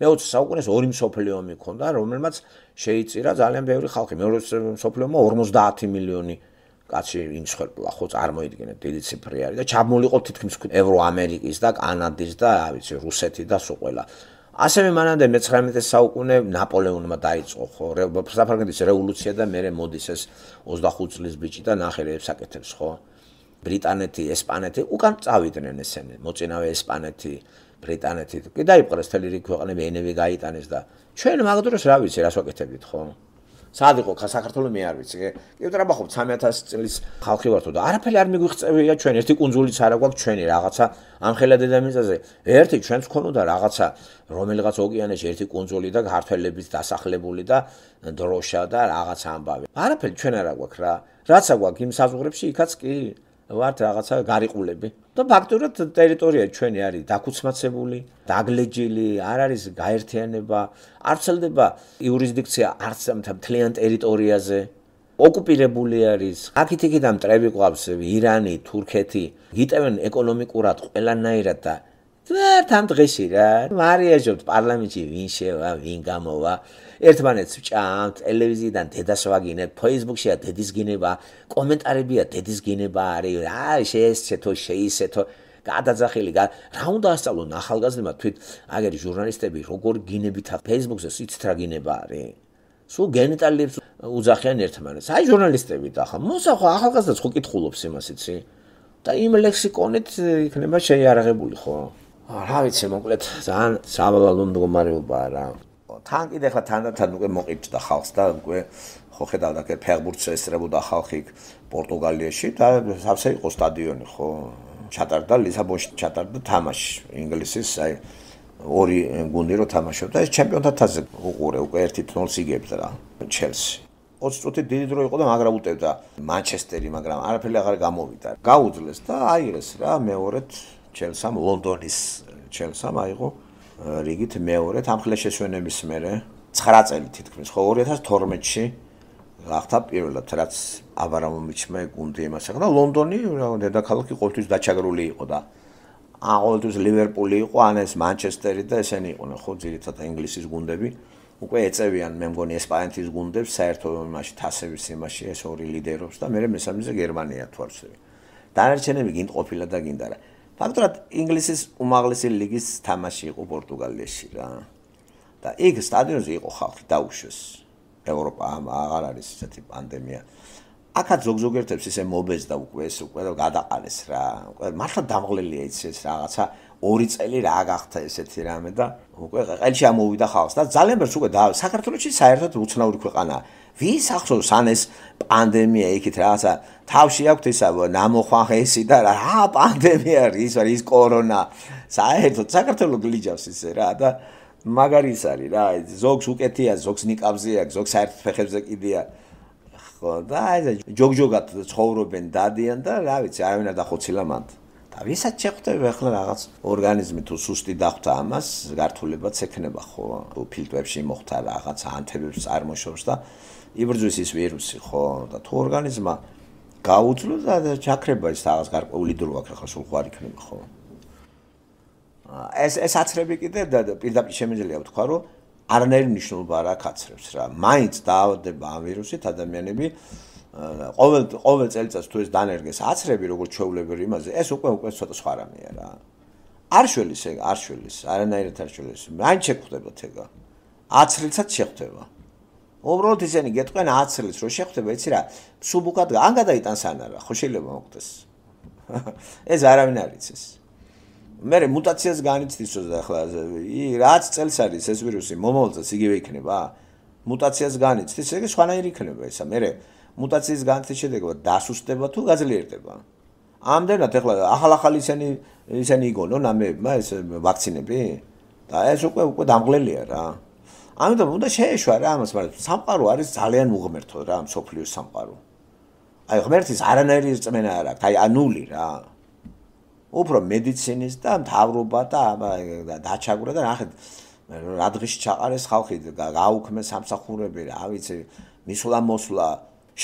მე 20 საუკუნეს ორი მსოფლიო ომი ქონდა, რომელმაც შეიწირა ძალიან ბევრი ხალხი. მე 20 მსოფლიოა 50 მილიონი კაცი იმსხვერპლა, ხო წარმოიდგინეთ, დიდი ციფრი არის და ჩაბმულიყო თითქმის ევრო ამერიკის და კანადის და რა ვიცი, რუსეთი და სულ ყველა. ასევე მანამდე მე-19 საუკუნე ნაპოლეონმა დაიწყო, ხო, საფრანგეთის რევოლუცია და მე მოდის ეს 25 წლის ბიჭი და ნახერებს აკეთებს, ხო? ბრიტანეთი, ესპანეთი უკან წავიდნენ ესენი, მოწინავე ესპანეთი ბრიტანეთით. კი დაიპყრეს მთელი რიგი ქვეყნები, ენევი გაიტანეს და ჩვენ მაგდროს რა ვიცი, რას ვაკეთებდით ხო? სად იყო საქართველოს მე არ ვიცი. კი ვტრაბახობ 3000 წლის ხალხი ვართო და არაფერი არ მიგვიღწევია ჩვენ ერთი კუნძულიც არა გვაქვს ჩვენი რაღაცა ამხელა დედამიწაზე. ერთი ჩვენც ქონოდა რაღაცა რომელიღაც ოკეანეში ერთი კუნძული და ქართველებს დასახლებული და დროშა და რაღაც ამბავი. არაფერი ჩვენ არა გვაქვს რა. რაცა გვაქვს იმ საზღურებში იქაც კი ვართ რაღაცა გარიყულები და ფაქტურად ტერიტორია ჩვენი არის დაკუცმაცებული, დაგლეჯილი, არ არის გაერთიანება, არ ცელდება იურისდიქცია არც მთლიან ტერიტორიაზე. ოკუპირებული არის. აქეთ-იქიდან მტრები ყავს ირანი, თურქეთი, გიტევენ ეკონომიკურად ყველანაირად და და თან დღეში რა, მარიაჟობთ პარლამენტში ვინ შევა, ვინ გამოვა. ერთმანეთს ჭამთ, ტელევიზიიდან დედას ვაგინებ, Facebook-შია დედის გინება, კომენტარებია დედის გინება არის, აი შეესე თუ შეესე თუ გადაძახილი რა უნდა ასწავლო ახალგაზრდებმა თვით აგერი ჟურნალისტები როგორ გინებით Facebook-ზე სიცტრა გინება არის. სულ გენიტალიებს უძახიან ერთმანეთს. აი ჟურნალისტები და ხა მოსახო ახალგაზრდაც ხო კითხულობს იმას იცი? და იმ ლექსიკონით იქნება შეიარაღებული ხო? რა ვიცი მოკლედ ძალიან საბალალო მდგომარეობაა რა. თან კიდე ხლა თანდათან უკვე მოყიჭდა ხალხს და უკვე ხო ხედავდა კიდე ფეხბურთს ესრებოდა ხალხი პორტუგალიაში და სავსე იყო სტადიონი ხო ჩატარდა ლისაბონში ჩატარდა თამაში ინგლისის აი ორი გუნდი რო თამაშობდა ეს ჩემპიონთა თასზე უყურე უკვე 1-0 იგებს რა ჩელსი 20 წუთი დიდი დრო იყო და მაგრამ უტევდა მანჩესტერი მაგრამ არაფერი აღარ გამოვიდა გაუძლეს და აიღეს რა მეორედ ჩელსამ ლონდონის ჩელსამ აიღო რიგით მეორე თამხლის შეშვენების მერე 9 წელი თითქმის ხო 2012-ში გახდა პირველად რაც აბარამომიჩმე გუნდი იმასაც და ლონდონი დედაქალაქი ყოველთვის დაჩაგრული იყო და ან ყოველთვის ლივერპული იყო ან ეს მანჩესტერი და ესენი იყვნენ ხო ძირითადად ინგლისის გუნდები უკვე ეწევიან მე მგონი ესპანეთის გუნდებს საერთო იმაში თასების იმაში ეს ორი ლიდერობს და მე მესამეზე გერმანია თვარსები დანარჩენები გინდ ყოფილა და გინდა რა ფაქტურად ინგლისის უმაღლესი ლიგის თამაში იყო პორტუგალიაში რა. და ეგ სტადიონზე იყო ხალხი დაუშვეს. ევროპა აღარ არის ესეთი პანდემია. აქაც ზოგზოგერთებს ისე მობეს და უკვე ეს უკვე გადაყალეს რა. უკვე მართლა დამღლელია ის ეს რაღაცა. ორი წელი რა გახდა ესეთი რამე და უკვე ყელში ამოვიდა ხალხს და ძალიან ბევრს უკვე საქართველოსი საერთოდ უცნაური ქვეყანაა. ვის ახსოვს ან ეს პანდემია იქით რაღაცა თავში აქვთ ისა ნამოხვახესი და რა პანდემია ის არის კორონა. საერთოდ საქართველოს გლიჯავს ისე რა და მაგარი ის არის რა ზოგს უკეთია ზოგს ნიკაბზე აქვს ზოგს საერთოდ ფეხებზე კიდია. ხო და ეს ჯოგჯოგად ცხოვრობენ დადიან და რა ვიცი არ ვინ არ დახოცილა მან და ვისაც შეხვდება ახლა რაღაც ორგანიზმი თუ სუსტი დახვდა ამას გართულებაც ექნება ხო ფილტვებში მოხდა რაღაც ანთებს წარმოშობს და იბრძვის ის ვირუსი ხო და თუ ორგანიზმა გაუძლო და ჩაქრება ის რაღაც გარკვეული დრო აქ ახლა სულ ხარ იქნება ხო ეს ეს აცრები კიდე და პირდაპირ შემიძლია ვთქვა რომ არანაირი მნიშვნელობა არ აქაცრებს რა. მაინც დაავადდება ამ ვირუსით ადამიანები ყოველ ყოველ წელიწადს თუ ეს დანერგეს აცრები როგორც ჩვეულებრივი იმაზე, ეს უკვე უკვე ცოტა სხვა რამეა რა. არ შველის ეგ, არ შველის, არანაირად არ შველის. მაინც შეგხვდებათ ეგა. აცრილსაც შეხვდება. უბრალოდ ისინი გეტყვენ აცრილს რომ შეხვდება, იცი რა, მსუბუქად ან გადაიტანს ან არა, ხო შეიძლება მოკდეს. [laughs] ეს არავინ არ იცის. მე მუტაციას განიცდის ახლა ი რაც წელს არის ეს ვირუსი მომავალწელს იგივე იქნება მუტაციას განიცდის ეგ სხვანაირი იქნება ესა მე მუტაციის განცდის შედეგად დასუსტება თუ გაძლიერდება ამდენად ახლა ახალახალი ისენი ისენი იგონო ნამებმა ეს ვაქცინები და ეს უკვე უკვე დამღლელია რა ამიტომ უნდა შეეშვა რა ამას მაგრამ სამყარო არის ძალიან უღმერთო რა სოფლიო სამყარო აი ღმერთის არანაირი წმენა არ აქვს აი ნული რა უფრო მედიცინის და მთავრობა და დაჩაგვრა და ნახეთ რა დღეში ჩაყარეს ხალხი გააუქმეს სამსახურები რა ვიცი მისულა მოსულა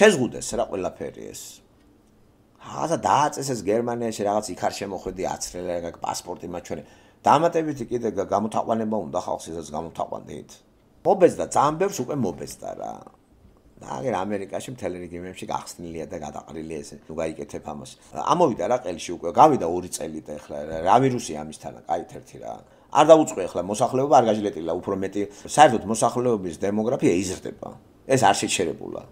შეზღუდეს რა ყველაფერი ეს ახლა დააწესეს გერმანიაში რაღაც იქ არ შემოხვედი აცრელა რაღაც პასპორტი მაჩვენე დამატებითი კიდე გამოთაყვანება უნდა ხალხს ესაც გამოთაყვანდით მობეს და ძამბებს უკვე მობეს და რა აგერ ამერიკაში მთელი რიგი მემში გახსნილია და გადაყრილია ესე. ნუ გაიკეთებ ამას. ამოვიდა რა ყელში უკვე. გავიდა ორი წელი და ეხლა რა ვირუსი ამის თანა, კაი თერთი რა. არ დაუწყვე ეხლა მოსახლეობა არ გაჟლეტილა უფრო მეტი. საერთოდ მოსახლეობის დემოგრაფია იზრდება. ეს არ შეჩერებულა.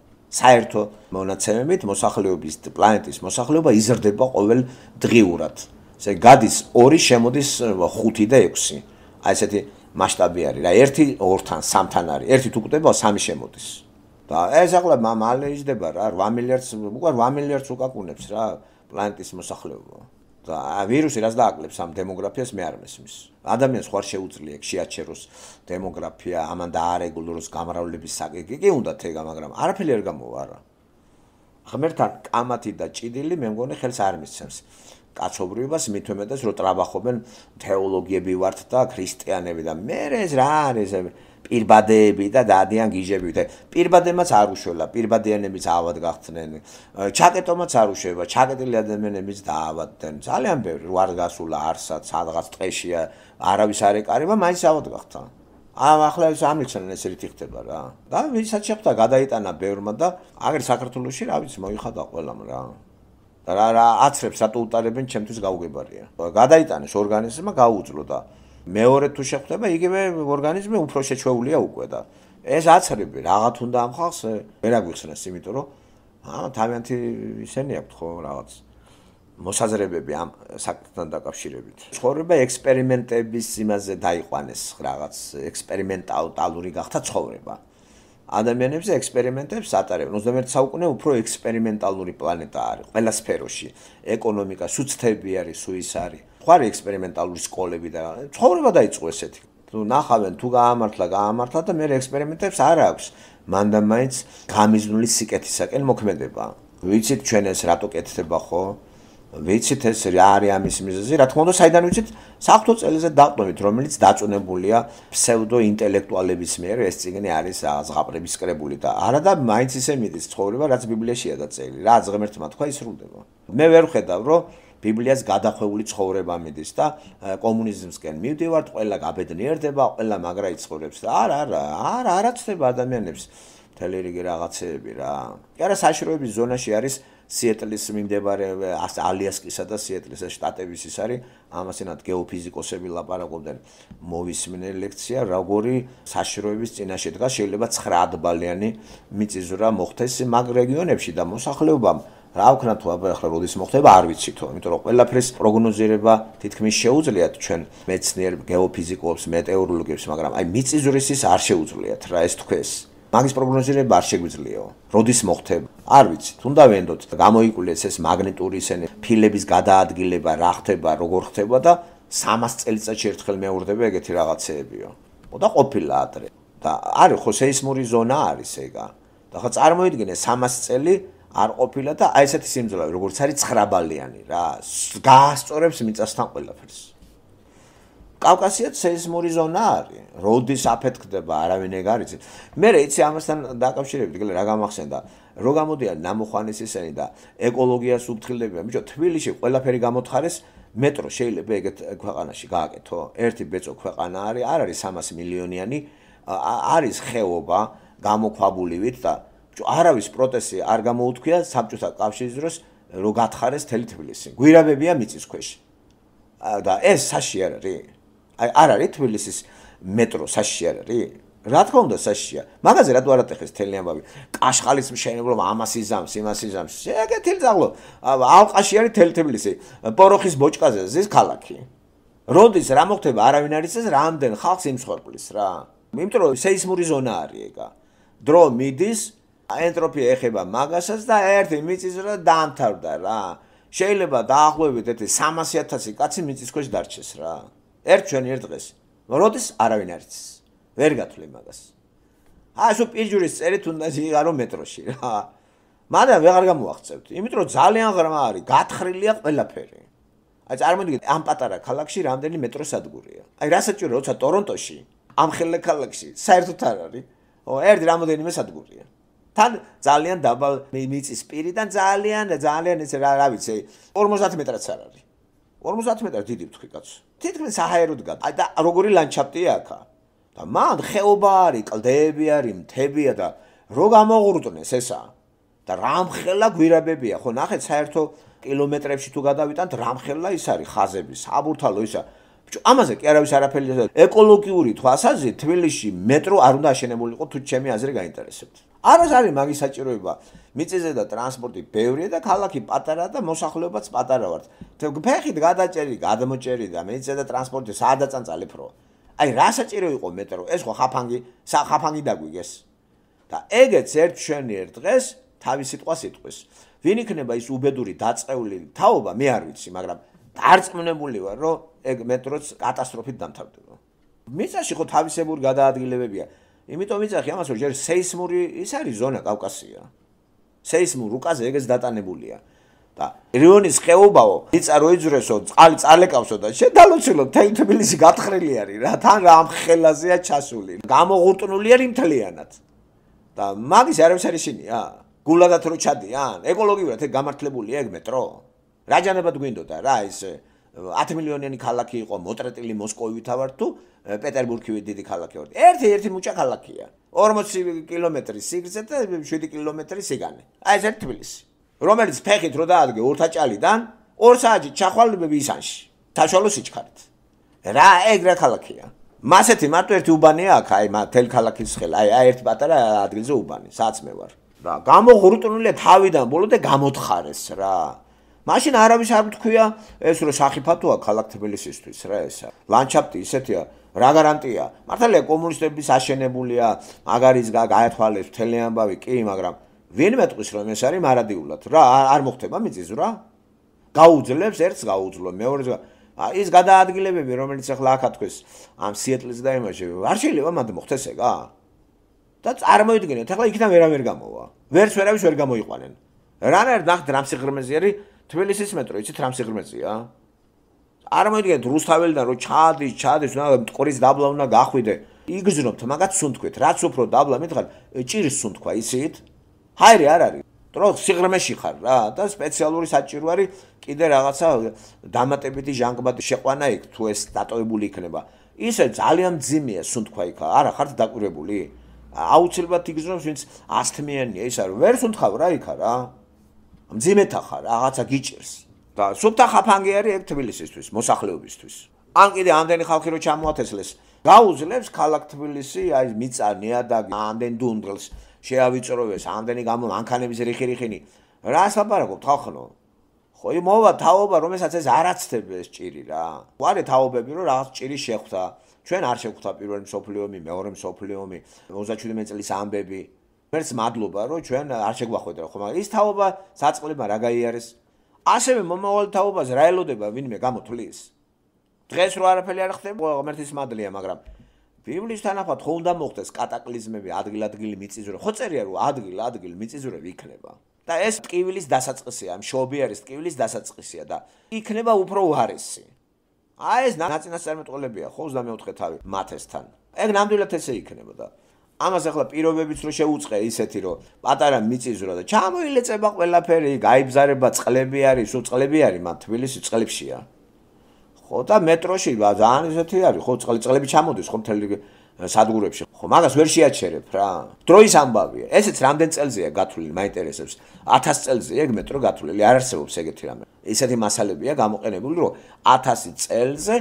საერთო მონაცემებით მოსახლეობის პლანეტის მოსახლეობა იზრდება ყოველ დღიურად. ესე გადის 2 შემოდის 5 და 6. აი ესეთი მასშტაბი არის. რა 1 2-თან 3-თან არის. 1 თუ კვდება 3 შემოდის. და ეს ახლა მალე იზრდება რა 8 მილიარდს უკვე 8 მილიარდს უკაკუნებს რა პლანეტის მოსახლეობა და ვირუსი რაც დააკლებს ამ დემოგრაფიას მე არ მესმის ადამიანს ხარ შეუძლია შეაჩეროს დემოგრაფია ამან დაარეგულიროს გამრავლების საკი კი უნდა თეგა მაგრამ არაფერი არ გამოვა რა ღმერთთან კამათი და ჭიდილი მე მგონი ხელს არ მისცემს კაცობრიობას მითუმეტეს რომ ტრაბახობენ თეოლოგიები ვართ და ქრისტიანები და მე ეს რა არის ეს პირბადეები და დადიან გიჟები ვთქვი. პირბადემაც არ უშველა, პირბადიანებიც ავად გახდნენ. ჩაკეტომაც არ უშვება, ჩაკეტილი ადამიანებიც დაავადდნენ. ძალიან ბევრი რვარ გასულა არსად, სადღაც წეშია, არავის არ ეკარება, მაინც ავად გახდა. ამ ახლა ის ამიცნენ ეს რითი ხდება რა. და ვისაც შეხვდა გადაიტანა ბევრმა და აგერ საქართველოსში რა ვიცი მოიხადა ყველამ რა. და რა რა აცრებს რატო უტარებენ ჩემთვის გაუგებარია. გადაიტანეს ორგანიზმა გაუძლო და მეორე თუ შეხვდება იგივე ორგანიზმი უფრო შეჩეულია უკვე და ეს აცრები რაღაც უნდა ამ ხალხს ვერ აგვიხსნას იმიტომ რომ ა თავიანთი ისენი აქვთ ხო რაღაც მოსაზრებები ამ საკითხთან დაკავშირებით. ცხოვრება ექსპერიმენტების იმაზე დაიყვანეს რაღაც ექსპერიმენტალური გახთა ცხოვრება. ადამიანებზე ექსპერიმენტებს ატარებენ. 21 საუკუნე უფრო ექსპერიმენტალური პლანეტა არის ყველა სფეროში. ეკონომიკა, სუცთები არის, სუის არის. ხარ ექსპერიმენტალური სკოლები და ცხოვრება დაიწყო ესეთი. თუ ნახავენ თუ გაამართლა, გაამართლა და მე ექსპერიმენტებს არ აქვს. მანდამაინც გამიზნული სიკეთისაკენ მოქმედება. ვიცით ჩვენ ეს რატო კეთდება ხო? ვიცით ეს რა არის ამის მიზეზი? რა თქმა უნდა, საიდან ვიცით? საფთო წელზე დაყვნით, რომელიც დაწუნებულია ფსევდო ინტელექტუალების მიერ, ეს წიგნი არის აზღაპრების კრებული და არა და მაინც ისე მიდის ცხოვრება, რაც ბიბლიაშია დაწერილი. რა ზღმერთმა თქვა, ისრულდება. მე ვერ ხედავ, რომ ბიბლიას გადახვეული ცხოვრება მიდის და კომუნიზმსკენ მივდივართ, ყველა გაბედნიერდება, ყველა მაგრაი ცხოვრებს და არა, არა, არა, არა ცდება ადამიანებს მთელი რიგი რაღაცეები რა. კი არა, საშროების ზონაში არის სიეტლის მიმდებარე ალიასკისა და სიეტლის შტატების ის არის ამასენად გეოფიზიკოსები ლაპარაკობდნენ მოვისმენ ლექცია როგორი საშროების წინაშე დგას შეიძლება 9 ადბალიანი მიწისძვრა მოხდეს მაგ რეგიონებში და მოსახლეობამ რა ვქნა თუ აბა ახლა როდის მოხდება არ ვიცი თო იმიტომ რომ ყველაფერს პროგნოზირება თითქმის შეუძლიათ ჩვენ მეცნიერ გეოფიზიკოლოგებს მეტეოროლოგებს მაგრამ აი მიწისძვრისის არ შეუძლიათ რა ეს თქვეს მაგის პროგნოზირება არ შეგვიძლიაო როდის მოხდება არ ვიცი თუნდა ვენდოთ გამოიკვლიეს ეს მაგნიტური ისენი ფილების გადაადგილება რა ხდება როგორ ხდება და 300 წელიწადში ერთხელ მეორდება ეგეთი რაღაცეებიო ო და ყოფილა ადრე და არის ხო სეისმური ზონა არის ეგა და ხო წარმოიდგინე 300 წელი არ ყოფილა და აი ესეთი სიმძლავრე როგორც არის 9 ბალიანი რა გაასწორებს მიწასთან ყველაფერს კავკასია სეისმური ზონა არის როდის აფეთქდება არავინ ეგ არის მე რეიცი ამასთან დაკავშირებით એટલે რა გამახსენდა რო გამოდიან ნამოხვანის ისინი და ეკოლოგიას უფრთხილებია ბიჭო თბილისში ყველაფერი გამოთხარეს მეტრო შეიძლება ეგეთ ქვეყანაში გააკეთო ერთი ბეწო ქვეყანა არის არ არის 300 მილიონიანი არის ხეობა გამოქვაბულივით და არავის პროტესტი არ გამოუთქვია საბჭოთა კავშირის დროს რომ გათხარეს თელი თბილისი გვირაბებია მიწის ქვეშ და ეს საში არ არის აი არ არის თბილისის მეტრო საში არ არის რა თქმა უნდა საშია მაგაზე რატო არ ატეხეს თელი ამბავი კაშხალის მშენებლობა ამას იზამს იმას იზამს შეგე თელი ძაღლო ალყაში არის თელი თბილისი პოროხის ბოჭკაზე ზის ქალაქი როდის რა მოხდება არავინ არის ეს რამდენ ხალხს იმსხვერპლის რა იმიტომ რომ სეისმური ზონა არის ეგა დრო მიდის ენტროპია ეხება მაგასაც და ერთი მიწისძვრა დამთავრდა რა. შეიძლება დაახლოებით ერთი 300.000 კაცი მიწისქვეშ დარჩეს რა. ერთ ჩვენ ერთ დღეს. როდის არავინ არის. ვერ გათვლი მაგას. აი სულ პირჯურის წერით უნდა იყარო მეტროში რა. მაგრამ ვეღარ გამოაღწევთ, იმიტომ რომ ძალიან ღრმა არის, გათხრილია ყველაფერი. აი წარმოიდგინეთ ამ პატარა ქალაქში რამდენი მეტრო სადგურია. აი რა საჭიროა, როცა ტორონტოში, ამ ხელე ქალაქში საერთოდ არ არის. ო ერთი რამოდენიმე სადგურია. თან ძალიან დაბალ მიწის პირიდან ძალიან ძალიან ეს რა ვიცი 50 მეტრად არ არის 50 მეტრად დიდი ვთქვი კაც თითქმის საჰაეროდ გადა და როგორი ლანდშაფტი აქვს და მან ხეობა არის კლდეები არის მთებია და რო გამოღურდნეს ესა და რამხელა გვირაბებია ხო ნახეთ საერთო კილომეტრებში თუ გადავიტანთ რამხელა ის არის ხაზები საბურთალო ისა ბჭო ამაზე კი არავის არაფერი ეკოლოგიური თვალსაზრისით თბილისში მეტრო არ უნდა შენებულიყო თუ ჩემი აზრი გაინტერესებს არის არის მაგის საჭიროება მიწეზე და ტრანსპორტი ბევრია და ქალაქი პატარა და მოსახლეობაც პატარა ვართ ფეხით გადაჭერი გადმოჭერი და მიწეზე და ტრანსპორტი სადაცანწალიფრო აი რა საჭირო იყო მეტრო ეს ხო ხაფანგი ხაფანგი დაგვიგეს და ეგეც ერთ შენიერ დღეს თავი სიტყვა სიტყვის ვინ იქნება ის უბედური დაწეული თაობა მე არ ვიცი მაგრამ დარწმუნებული ვარ რომ ეგ მეტროც კატასტროფით დამთავრდება მიწაში ხო თავისებური გადაადგილებებია იმიტომ იცახი ამას რომ ჯერ სეისმური ის არის ზონა კავკასია. სეისმურ უკაზე ეგეც დატანებულია. და რიონის ხეობაო, იწარო იძრესო, წყალი წალეკავსო და შედალოცილო, თელი თბილისი გათხრილი არის რა, თან რა ამ ხელაზეა ჩასული. გამოღურტნულია რიმთლიანად. და მაგის არის არის ისინია. გულადათ რო ჩადიან, ეკოლოგიურად ეგ გამართლებულია ეგ მეტრო. რაჯანებად გვინდოდა რა ისე 10 მილიონიანი ქალაქი იყო მოტრეტილი მოსკოვი თავარ თუ პეტერბურგი დიდი ქალაქი ვარ. ერთი ერთი მუჭა ქალაქია. 40 კილომეტრი სიგრძე და 7 კილომეტრი სიგანე. აი ეს ერთი თბილისი. რომელიც ფეხით რო დაადგე ურთაჭალიდან 2 საათი ჩახვალებები ისანში. დაშალო სიჩქარით. რა ეგ რა ქალაქია? მასეთი მარტო ერთი უბანი აქვს, აი მაგ თელ ქალაქის ხელ. აი აი ერთი პატარა ადგილზე უბანი, სადაც მე ვარ. და გამოღრუტნულია თავიდან ბოლომდე გამოთხარეს რა. მაშინ არავის არ მთქვია ეს რომ სახიფათოა ქალაქ თბილისისთვის რა ესა. ლანდშაფტი ისეთია, რა გარანტია? მართალია კომუნისტების აშენებულია, მაგარიც გაათვალეს მთელი ამბავი, კი, მაგრამ ვინმე თქვის რომ ეს არის მარადიულად? რა არ მოხდება მიწისძვრა? გაუძლებს, ერთს გაუძლო, მეორეს ის გადაადგილებები, რომელიც ახლა ახა თქვის ამ სიეტლის და იმაში, არ შეიძლება მანდ მოხდეს ეგა? და წარმოიდგინეთ, ახლა იქიდან ვერ ამერ გამოვა. ვერც ვერავის ვერ გამოიყვანენ. რანაირად ნახეთ რამ სიღრმეზე არის თბილისის მეტრო, იცით რამ სიღრმეზეა? არ მომიდგეთ რუსთაველიდან რო ჩადის, ჩადის, უნდა მტყრის დაბლა უნდა გახვიდე. იგზნობთ, მაგაც სუნთქვით, რაც უფრო დაბლა მიდღალ, ჭირს სუნთქვა, იცით? ჰაირი არ არის. დრო სიღრმეში ხარ რა და სპეციალური საჭირო არის კიდე რაღაცა დამატებითი ჟანგბადი შეყვანა იქ თუ ეს დატოვებული იქნება. ისე ძალიან ძიმეა სუნთქვა იქა. არა ხართ დაკვირებული? აუცილებლად იგზნობს, ვინც ასთმიანია, ისე არ ვერ სუნთქავ რა იქა რა. მძიმეთა ხარ, რაღაცა გიჭირს და სუფთა ხაფანგი არის ერთ თბილისისთვის, მოსახლეობისთვის. ან კიდე ამდენი ხალხი რო ჩამოათესლეს, გაუძლებს ქალაქ თბილისი, აი მიწა ნიადაგი, ამდენ დუნდელს შეავიწროვეს, ამდენი გამო ანქანების რიხი-რიხინი. რა საპარაკობთ ხალხო? ხოი მოვა თაობა, რომელსაც ეს არაცდებს ჭირი რა. ვარე თაობები რო რაღაც ჭირი შეხვდა. ჩვენ არ შეხვდა პირველი მსოფლიო ომი, მეორე მსოფლიო ომი, 37 წლის ამბები, მერც მადლობა რომ ჩვენ არ შეგვახვედრა ხო მაგრამ ის თაობა საწყლებმა რა გაიარეს ასევე მომავალ თაობას რა ელოდება ვინმე გამოთვლის დღეს რო არაფერი არ ხდება ღმერთის მადლია მაგრამ ბიბლიის თანახმად ხო უნდა მოხდეს კატაკლიზმები ადგილ-ადგილ მიწიზურა ხო წერია რომ ადგილ-ადგილ მიწიზურა იქნება და ეს ტკივილის დასაწყისია მშობი არის ტკივილის დასაწყისია და იქნება უფრო უარესი აი ეს ნაწინასწარმეტყველებია ხო 24 თავი მათესთან ეგ ნამდვილად ესე იქნება და ამას ახლა პიროვნებიც რო შეუწყე ისეთი რო პატარა მიწიზრო და ჩამოილეწება ყველაფერი, გაიბზარება წყლები არის, უ წყლები არის მან თბილისის წყლებშია. ხო და მეტროში ზაან ისეთი არის, ხო წყლები წყლები ჩამოდის ხო მთელი რიგი სადგურებში ხო მაგას ვერ შეაჩერებ რა დროის ამბავია ესეც რამდენ წელზეა გათვლილი მაინტერესებს 1000 წელზეა ეგ მეტრო გათვლილი არ არსებობს ეგეთი რამე ისეთი მასალებია გამოყენებული რომ 1000 წელზე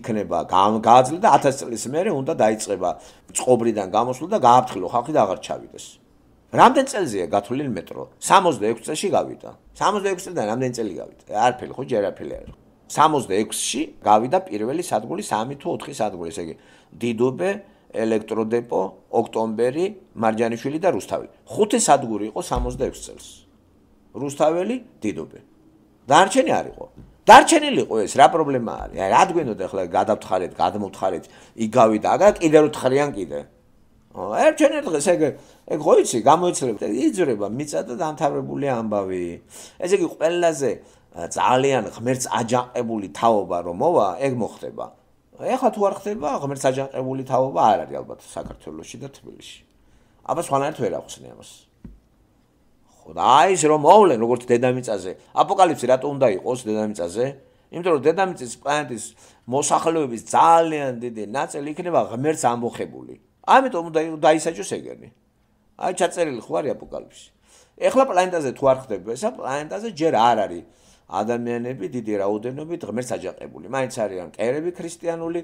იქნება გააძლი და 1000 წელს მერე უნდა დაიწყება წყობრიდან გამოსვლა და გააფრთხილო ხალხი და აღარ ჩავიდეს რამდენ წელზეა გათვლილი მეტრო 66 წელში გავიდა 66 წელიდან რამდენ წელი გავიდა არფელი ხო ჯერაფელი არ 66-ში გავიდა პირველი სადგური 3 თუ 4 სადგური, ესე იგი დიდუბე, ელექტროდეპო, ოქტომბერი, მარჯანიშვილი და რუსთაველი. ხუთი სადგური იყო 66 წელს. რუსთაველი დიდობე. დარჩენი არ იყო. დარჩენილი იყო ეს, რა პრობლემა არის? აი, რა გვენოთ ახლა გადავთხარეთ, გადმოთხარეთ, იგავით აგა კიდე რო თხრიან კიდე. აერჩენი დღეს ეგ ეგ როიცი გამოიცრებთ, იძრება მიწა და დამთავრებული ამბავი. ესე იგი ყველაზე ძალიან ღმერთს აჯანყებული თაობა რომ მოვა, ეგ მოხდება. ეხლა თუ არ ხდება ღმერთს აჯანყებული თავობა არ არის ალბათ საქართველოსში და თბილისში აბა სხვანაირად ვერ ახსნე ამას ხოდაის რომ მოვლენ როგორც დედამიწაზე აპოკალიფსი რატო უნდა იყოს დედამიწაზე იმიტომ რომ დედამიწის პლანეტის მოსახლეობის ძალიან დიდი ნაწილი იქნება ღმერთს ამბოხებული ამიტომ უნდა დაისაჯოს ეგენი აი ჩაწერილი ხო არის აპოკალიფსი ეხლა პლანეტაზე თუ არ ხდება ეს პლანეტაზე ჯერ არ არის ადამიანები დიდი რაოდენობით ღმერთს აჯაყებული. მაინც არიან კერები ქრისტიანული,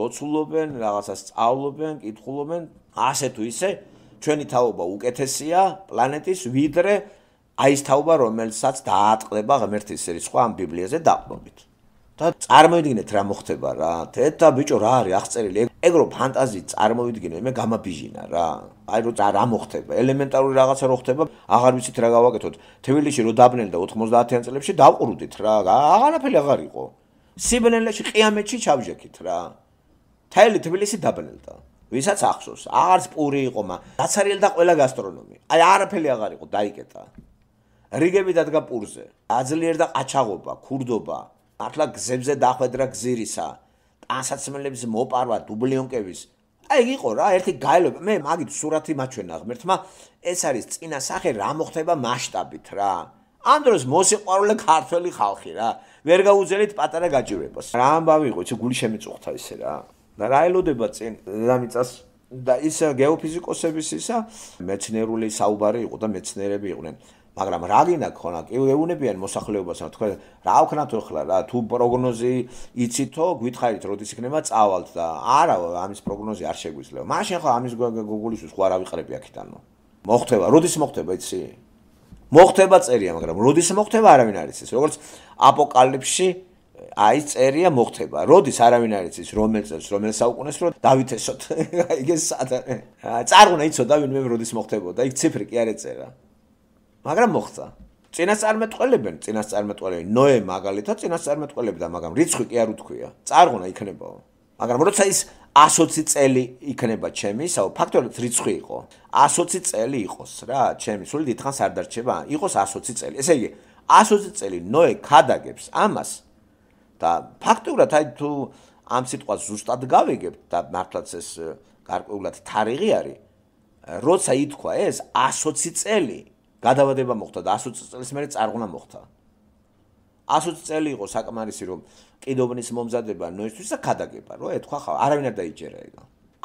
ლოცულობენ, რაღაცას სწავლობენ, კითხულობენ, ასე თუ ისე, ჩვენი თაობა უკეთესია პლანეტის ვიდრე აი ეს თაობა, რომელსაც დაატყდება ღმერთის ისრის ხო ამ ბიბლიაზე დაყრდნობით. და წარმოიდგინეთ რა მოხდება რა თეთა ბიჭო რა არის აღწერილი ეგრო ფანტაზია წარმოიდგინე მე გამაბიჟინა რა აი რა რა მოხდება ელემენტარული რაღაცა რო ხდება აღარ ვიცით რა გავაკეთოთ თბილისში რო დაბნელ და 90-იან წლებში დავყრუდით რა აღარაფერი აღარ იყო სიბნელეში ყიამეთში ჩავჯექით რა თელი თბილისი დაბნელდა ვისაც ახსოვს აღარც პური იყო მა დაცარიელ და ყველა გასტრონომი აი არაფერი აღარ იყო დაიკეტა რიგები დადგა პურზე აძლიერდა ყაჩაღობა ქურდობა მართლა გზებზე დახვედრა გზირისა ტანსაცმელების მოპარვა დუბლიონკების აი იყო რა ერთი გაელობა მე მაგით სურათი მაჩვენა ღმერთმა ეს არის წინა სახე რა მოხდება მასშტაბით რა ამ დროს მოსიყვარულე ქართველი ხალხი რა ვერ გაუძელით პატარა გაჭირებას რა ამბავი იყო ისე გული შემეწუხთა ისე რა და რა ელოდება წინ დამიწას და ისა გეოფიზიკოსების ისა მეცნიერული საუბარი იყო და მეცნიერები იყვნენ მაგრამ რა გინდა ხონა კი ეუნებიან მოსახლეობას რა თქვა რა ვქნათ ხოლა რა თუ პროგნოზი იცითო გითხარით როდის იქნება წავალთ და არა ამის პროგნოზი არ შეგვიძლია მაშინ ხო ამის გოგოლის ხო არ ავიყრები აქეთანო მოხდება როდის მოხდება იცი მოხდება წერია მაგრამ როდის მოხდება არავინ არ იცის როგორც აპოკალიფსი აი წერია მოხდება როდის არავინ არ იცის რომელ წელს რომელ საუკუნეს რო დავითესოთ [laughs] აი ეს სათ წარღუნა იცოდა ვინმე როდის მოხდებოდა იქ ციფრი კი არ ეწერა მაგრამ მოხდა წინასწარმეტყველებენ წინასწარმეტყველები ნოე მაგალითად წინასწარმეტყველები და მაგრამ რიცხვი კი არ უთქვია წარღונה იქნებაო მაგრამ როცა ის 120 წელი იქნება ჩემის, აუ ფაქტობრივად რიცხვი იყო. 120 წელი იყოს რა, ჩემი სული დიდხანს არ დარჩება. იყოს 120 წელი. ესე იგი, 120 წელი ნოე ხადაგებს ამას. და ფაქტობრივად აი თუ ამ სიტყვას ზუსტად გავიგებთ და მართლაც ეს გარკვეულად თარიღი არის, როცა ითქვა ეს 120 წელი, გადავადება მოხდა და 120 წელს მერე წარღვნა მოხდა. 120 წელი იყო საკმარისი რომ კიდობნის მომზადება ნოისთვის და ხადაგება, რომ ეთქვა ხა, არავინ არ დაიჯერა ეგ.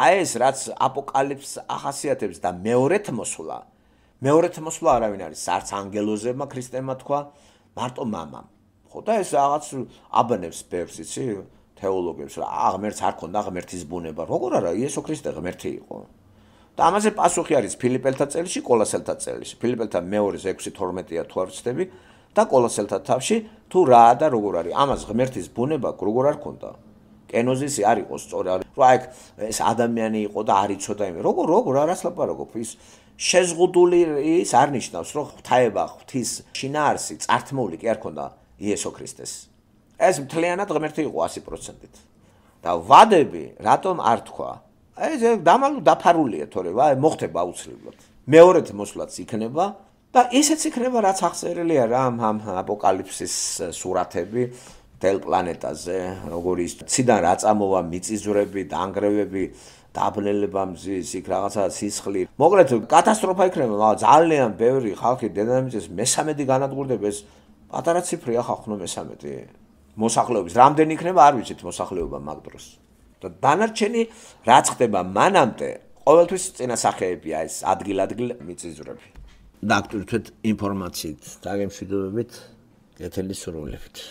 აი ეს რაც აპოკალიფს ახასიათებს და მეორეთ მოსვლა. მეორეთ მოსვლა არავინ არის, არც ანგელოზებმა ქრისტემმა თქვა, მარტო мама. ხო და ეს რაღაც აბნევს ბევრს, იცი? თეოლოგებს რა, აღმერთს არ ქონდა აღმერთის ბუნება. როგორ არა, იესო ქრისტე ღმერთი იყო. და ამაზე პასუხი არის ფილიპელთა წელში, კოლოსელთა წელში. ფილიპელთა მეორის 6:12-ია თუ არ ვცდები და კოლოსელთა თავში თუ რაა და როგორ არის. ამას ღმერთის ბუნება როგორ არ ქონდა? კენოზისი არ იყო სწორი არის. რა აქ ეს ადამიანი იყო და არ იცოდა იმ როგორ როგორ არას ლაპარაკობ ის შეზღუდული ის არნიშნავს რომ ღთაება ღვთის შინაარსი წართმული კი არ ქონდა იესო ქრისტეს. ეს მთლიანად ღმერთი იყო 100%. და ვადები რატომ არ თქვა? აი ეს დამალუ დაფარულია თორე ვაი მოხდება აუცილებლად მეორეთ მოსვლაც იქნება და ესეც იქნება რაც აღწერილია რა ამ აპოკალიფსის სურათები დელ პლანეტაზე როგორი ციდან რა წამოვა მიწიზრები დაანგრევები დაბნელება მზის იქ რაღაცა სისხლი მოკლედ კატასტროფა იქნება ძალიან ბევრი ხალხი დედამიწის მესამედი განადგურდება ეს პატარა ციფრია ხახნო მესამედი მოსახლეობის რამდენი იქნება არ ვიცით მოსახლეობა მაგ დროს და დანარჩენი რაც ხდება მანამდე ყოველთვის წინა სახეებია ეს ადგილ-ადგილ მიწიზურები და აქტუალურთ ინფორმაციით დაგემშვიდობებით კეთილი სურვილებით